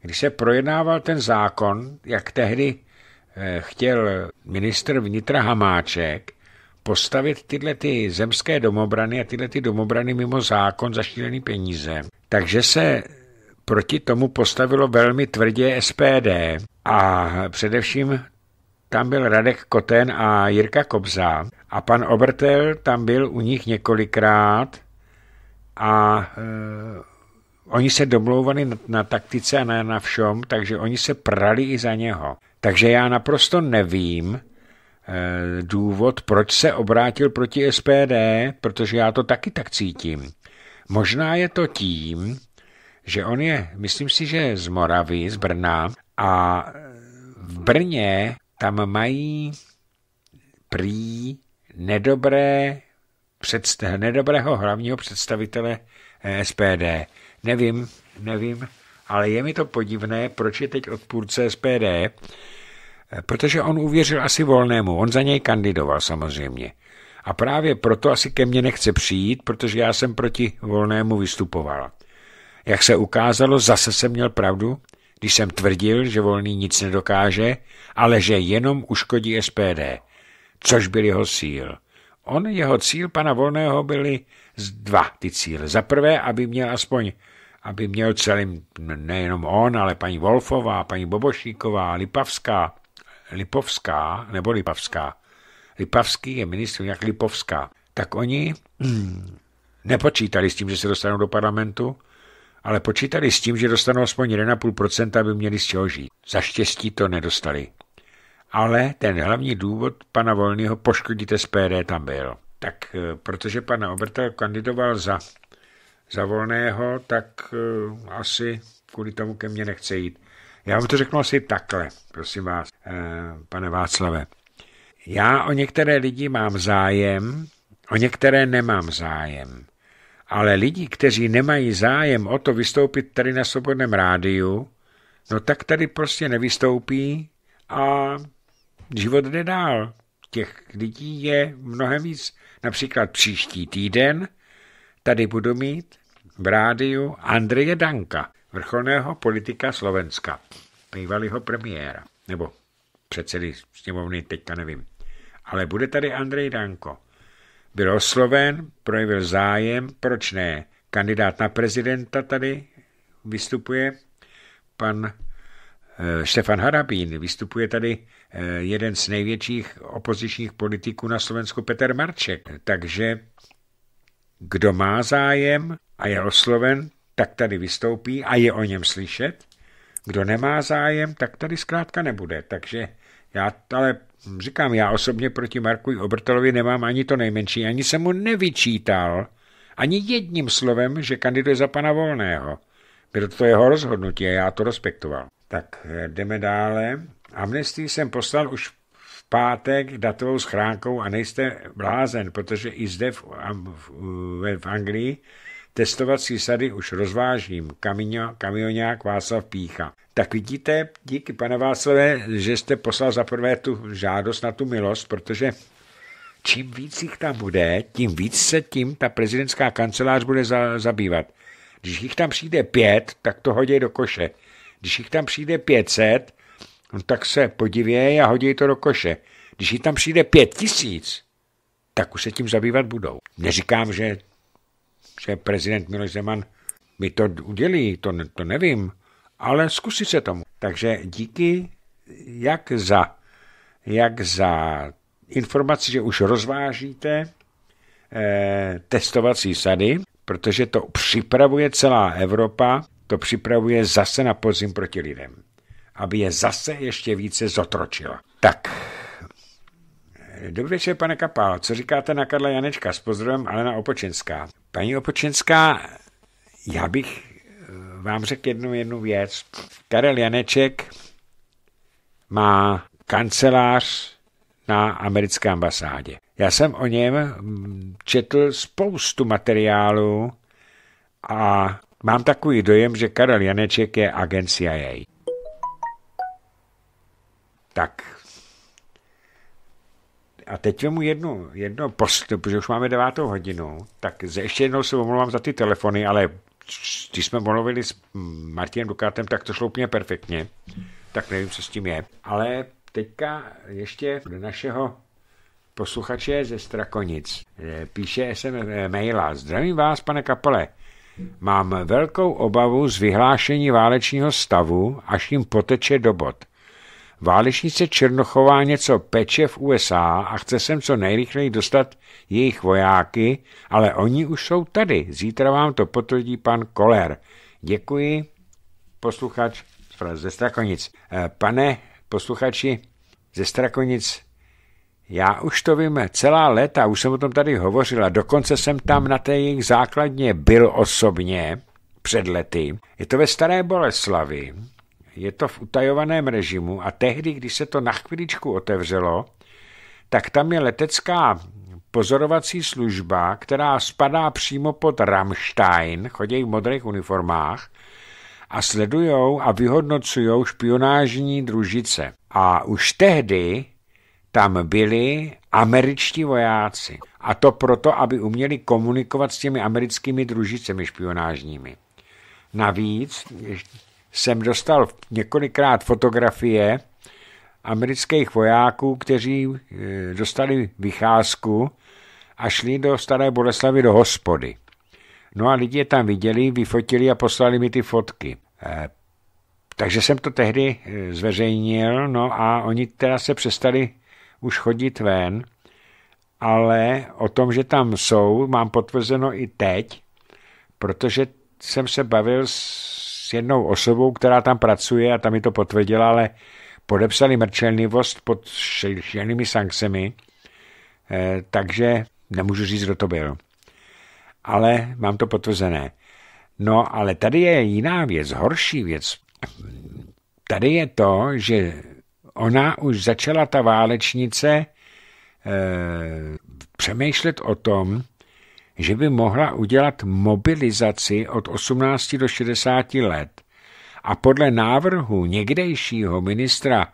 když se projednával ten zákon, jak tehdy e, chtěl ministr vnitra Hamáček postavit tyhle ty zemské domobrany a tyhle ty domobrany mimo zákon za peníze. Takže se proti tomu postavilo velmi tvrdě SPD a především tam byl Radek Koten a Jirka Kobza a pan Obertel tam byl u nich několikrát a e, oni se domlouvali na, na taktice a na, na všem, takže oni se prali i za něho. Takže já naprosto nevím e, důvod, proč se obrátil proti SPD, protože já to taky tak cítím. Možná je to tím, že on je, myslím si, že z Moravy, z Brna a v Brně tam mají prý nedobré představ, nedobrého hlavního představitele eh, SPD. Nevím, nevím, ale je mi to podivné, proč je teď odpůrce SPD, eh, protože on uvěřil asi volnému, on za něj kandidoval samozřejmě. A právě proto asi ke mně nechce přijít, protože já jsem proti volnému vystupoval. Jak se ukázalo, zase jsem měl pravdu, když jsem tvrdil, že volný nic nedokáže, ale že jenom uškodí SPD, což byl jeho cíl. On, jeho cíl pana Volného byly dva ty cíle. Za prvé, aby měl aspoň, aby měl celým, nejenom on, ale paní Wolfová, paní Bobošíková, Lipavská, Lipovská, nebo Lipavská, Lipavský je ministr, jak Lipovská, tak oni hmm, nepočítali s tím, že se dostanou do parlamentu, ale počítali s tím, že dostanou aspoň 1,5%, aby měli z čeho žít. Za štěstí to nedostali. Ale ten hlavní důvod pana Volného poškodit SPD tam byl. Tak eh, protože pan Obertal kandidoval za, za Volného, tak uh, asi kvůli tomu ke mně nechce jít. Já vám to řeknu asi takhle, prosím vás, uh, pane Václave. Já o některé lidi mám zájem, o některé nemám zájem. Ale lidi, kteří nemají zájem o to vystoupit tady na Svobodném rádiu, no tak tady prostě nevystoupí a život jde dál. Těch lidí je mnohem víc. Například příští týden tady budu mít v rádiu Andreje Danka, vrcholného politika Slovenska, bývalého premiéra, nebo předsedy sněmovny, teďka nevím. Ale bude tady Andrej Danko. Byl osloven, projevil zájem, proč ne? Kandidát na prezidenta tady vystupuje, pan eh, Štefan Harabín, vystupuje tady eh, jeden z největších opozičních politiků na Slovensku, Petr Marček. Takže kdo má zájem a je osloven, tak tady vystoupí a je o něm slyšet. Kdo nemá zájem, tak tady zkrátka nebude. Takže já ale Říkám, já osobně proti Marku Obrtalovi nemám ani to nejmenší, ani jsem mu nevyčítal, ani jedním slovem, že kandiduje za pana Volného. Bylo to jeho rozhodnutí a já to respektoval. Tak eh, jdeme dále. Amnestii jsem poslal už v pátek datovou schránkou a nejste blázen, protože i zde v, v, v Anglii Testovací sady už rozvážím, Kamino, kamionák Václav Pícha. Tak vidíte, díky pane Václavé, že jste poslal za prvé tu žádost na tu milost, protože čím víc jich tam bude, tím víc se tím ta prezidentská kancelář bude za, zabývat. Když jich tam přijde pět, tak to hodí do koše. Když jich tam přijde pětset, no tak se podivěj a hodí to do koše. Když jich tam přijde pět tisíc, tak už se tím zabývat budou. Neříkám, že že prezident Miloš Zeman mi to udělí, to, to nevím, ale zkusí se tomu. Takže díky jak za, jak za informaci, že už rozvážíte eh, testovací sady, protože to připravuje celá Evropa, to připravuje zase na podzim proti lidem, aby je zase ještě více zotročila. Tak, Dobrý večer, pane Kapál. Co říkáte na Karla Janečka s pozdravem Alena Opočinská? Paní Opočinská, já bych eh, vám řekl jednu, jednu věc. Karel Janeček má kancelář na americké ambasádě. Já jsem o něm mm, četl spoustu materiálu a mám takový dojem, že Karel Janeček je agent CIA. Tak, a teď mu jednu, jedno post, protože už máme devátou hodinu, tak ještě jednou se omlouvám za ty telefony, ale když jsme mluvili s Martinem Dukátem, tak to šlo úplně perfektně. Tak nevím, co s tím je. Ale teďka ještě do našeho posluchače ze Strakonic. Eh, píše SM eh, maila. Zdravím vás, pane Kapele. Mám velkou obavu z vyhlášení válečního stavu, až jim poteče do bod. Válečnice Černochová něco peče v USA a chce sem co nejrychleji dostat jejich vojáky, ale oni už jsou tady. Zítra vám to potvrdí pan Koler. Děkuji, posluchač ze Strakonic. Eh, pane posluchači ze Strakonic, já už to vím celá léta, už jsem o tom tady hovořila, dokonce jsem tam na té jejich základně byl osobně před lety. Je to ve Staré Boleslavi je to v utajovaném režimu a tehdy, když se to na chvíličku otevřelo, tak tam je letecká pozorovací služba, která spadá přímo pod Rammstein, chodí v modrých uniformách a sledujou a vyhodnocují špionážní družice. A už tehdy tam byli američtí vojáci. A to proto, aby uměli komunikovat s těmi americkými družicemi špionážními. Navíc jsem dostal několikrát fotografie amerických vojáků, kteří eh, dostali vycházku a šli do Staré Boleslavy do hospody. No a lidi je tam viděli, vyfotili a poslali mi ty fotky. Eh, takže jsem to tehdy eh, zveřejnil, no a oni teda se přestali už chodit ven, ale o tom, že tam jsou, mám potvrzeno i teď, protože jsem se bavil s jednou osobou, která tam pracuje a tam mi to potvrdila, ale podepsali mrčelnivost pod šílenými sankcemi, eh, takže nemůžu říct, kdo to byl. Ale mám to potvrzené. No, ale tady je jiná věc, horší věc. Tady je to, že ona už začala ta válečnice eh, přemýšlet o tom, že by mohla udělat mobilizaci od 18 do 60 let. A podle návrhu někdejšího ministra,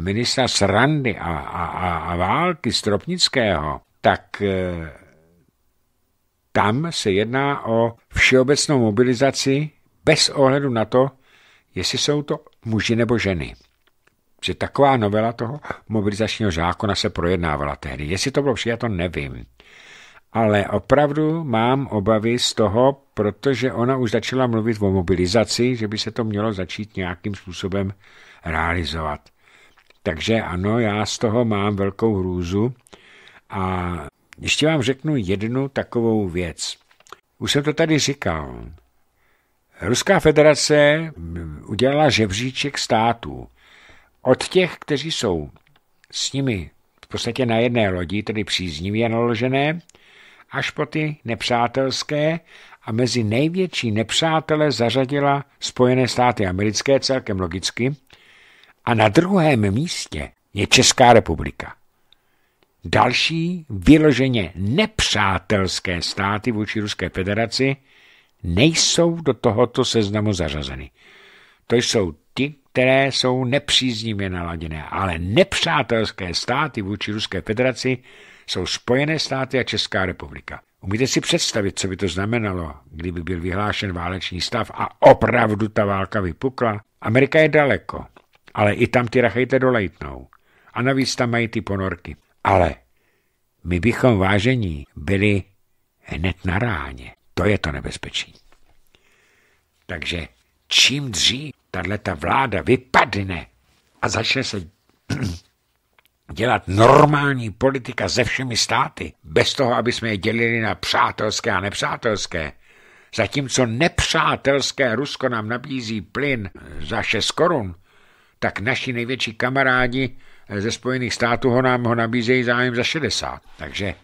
ministra Srandy a, a, a, a války Stropnického, tak e, tam se jedná o všeobecnou mobilizaci bez ohledu na to, jestli jsou to muži nebo ženy. Že taková novela toho mobilizačního zákona se projednávala tehdy. Jestli to bylo přijato, nevím ale opravdu mám obavy z toho, protože ona už začala mluvit o mobilizaci, že by se to mělo začít nějakým způsobem realizovat. Takže ano, já z toho mám velkou hrůzu a ještě vám řeknu jednu takovou věc. Už jsem to tady říkal. Ruská federace udělala žebříček států. Od těch, kteří jsou s nimi v podstatě na jedné lodi, tedy příznivě naložené, až po ty nepřátelské a mezi největší nepřátele zařadila Spojené státy americké celkem logicky a na druhém místě je Česká republika. Další vyloženě nepřátelské státy vůči Ruské federaci nejsou do tohoto seznamu zařazeny. To jsou ty, které jsou nepříznivě naladěné, ale nepřátelské státy vůči Ruské federaci jsou Spojené státy a Česká republika. Umíte si představit, co by to znamenalo, kdyby byl vyhlášen válečný stav a opravdu ta válka vypukla? Amerika je daleko, ale i tam ty rachejte dolejtnou. A navíc tam mají ty ponorky. Ale my bychom vážení byli hned na ráně. To je to nebezpečí. Takže čím dřív tato ta vláda vypadne a začne se dělat normální politika se všemi státy, bez toho, aby jsme je dělili na přátelské a nepřátelské, zatímco nepřátelské Rusko nám nabízí plyn za 6 korun, tak naši největší kamarádi ze Spojených států ho nám ho nabízejí zájem za 60. Takže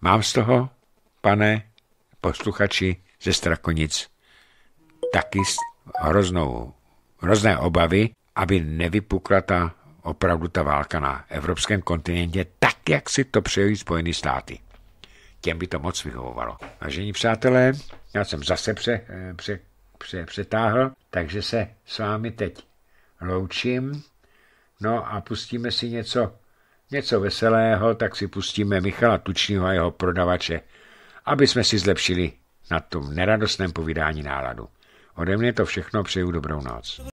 mám z toho, pane posluchači ze Strakonic, taky hroznou, hrozné obavy, aby nevypukla ta opravdu ta válka na evropském kontinentě tak, jak si to přejí Spojené státy. Těm by to moc vyhovovalo. Vážení přátelé, já jsem zase pře, eh, pře, pře, přetáhl, takže se s vámi teď loučím. No a pustíme si něco, něco veselého, tak si pustíme Michala Tučního a jeho prodavače, aby jsme si zlepšili na tom neradostném povídání náladu. Ode mě to všechno přeju dobrou noc.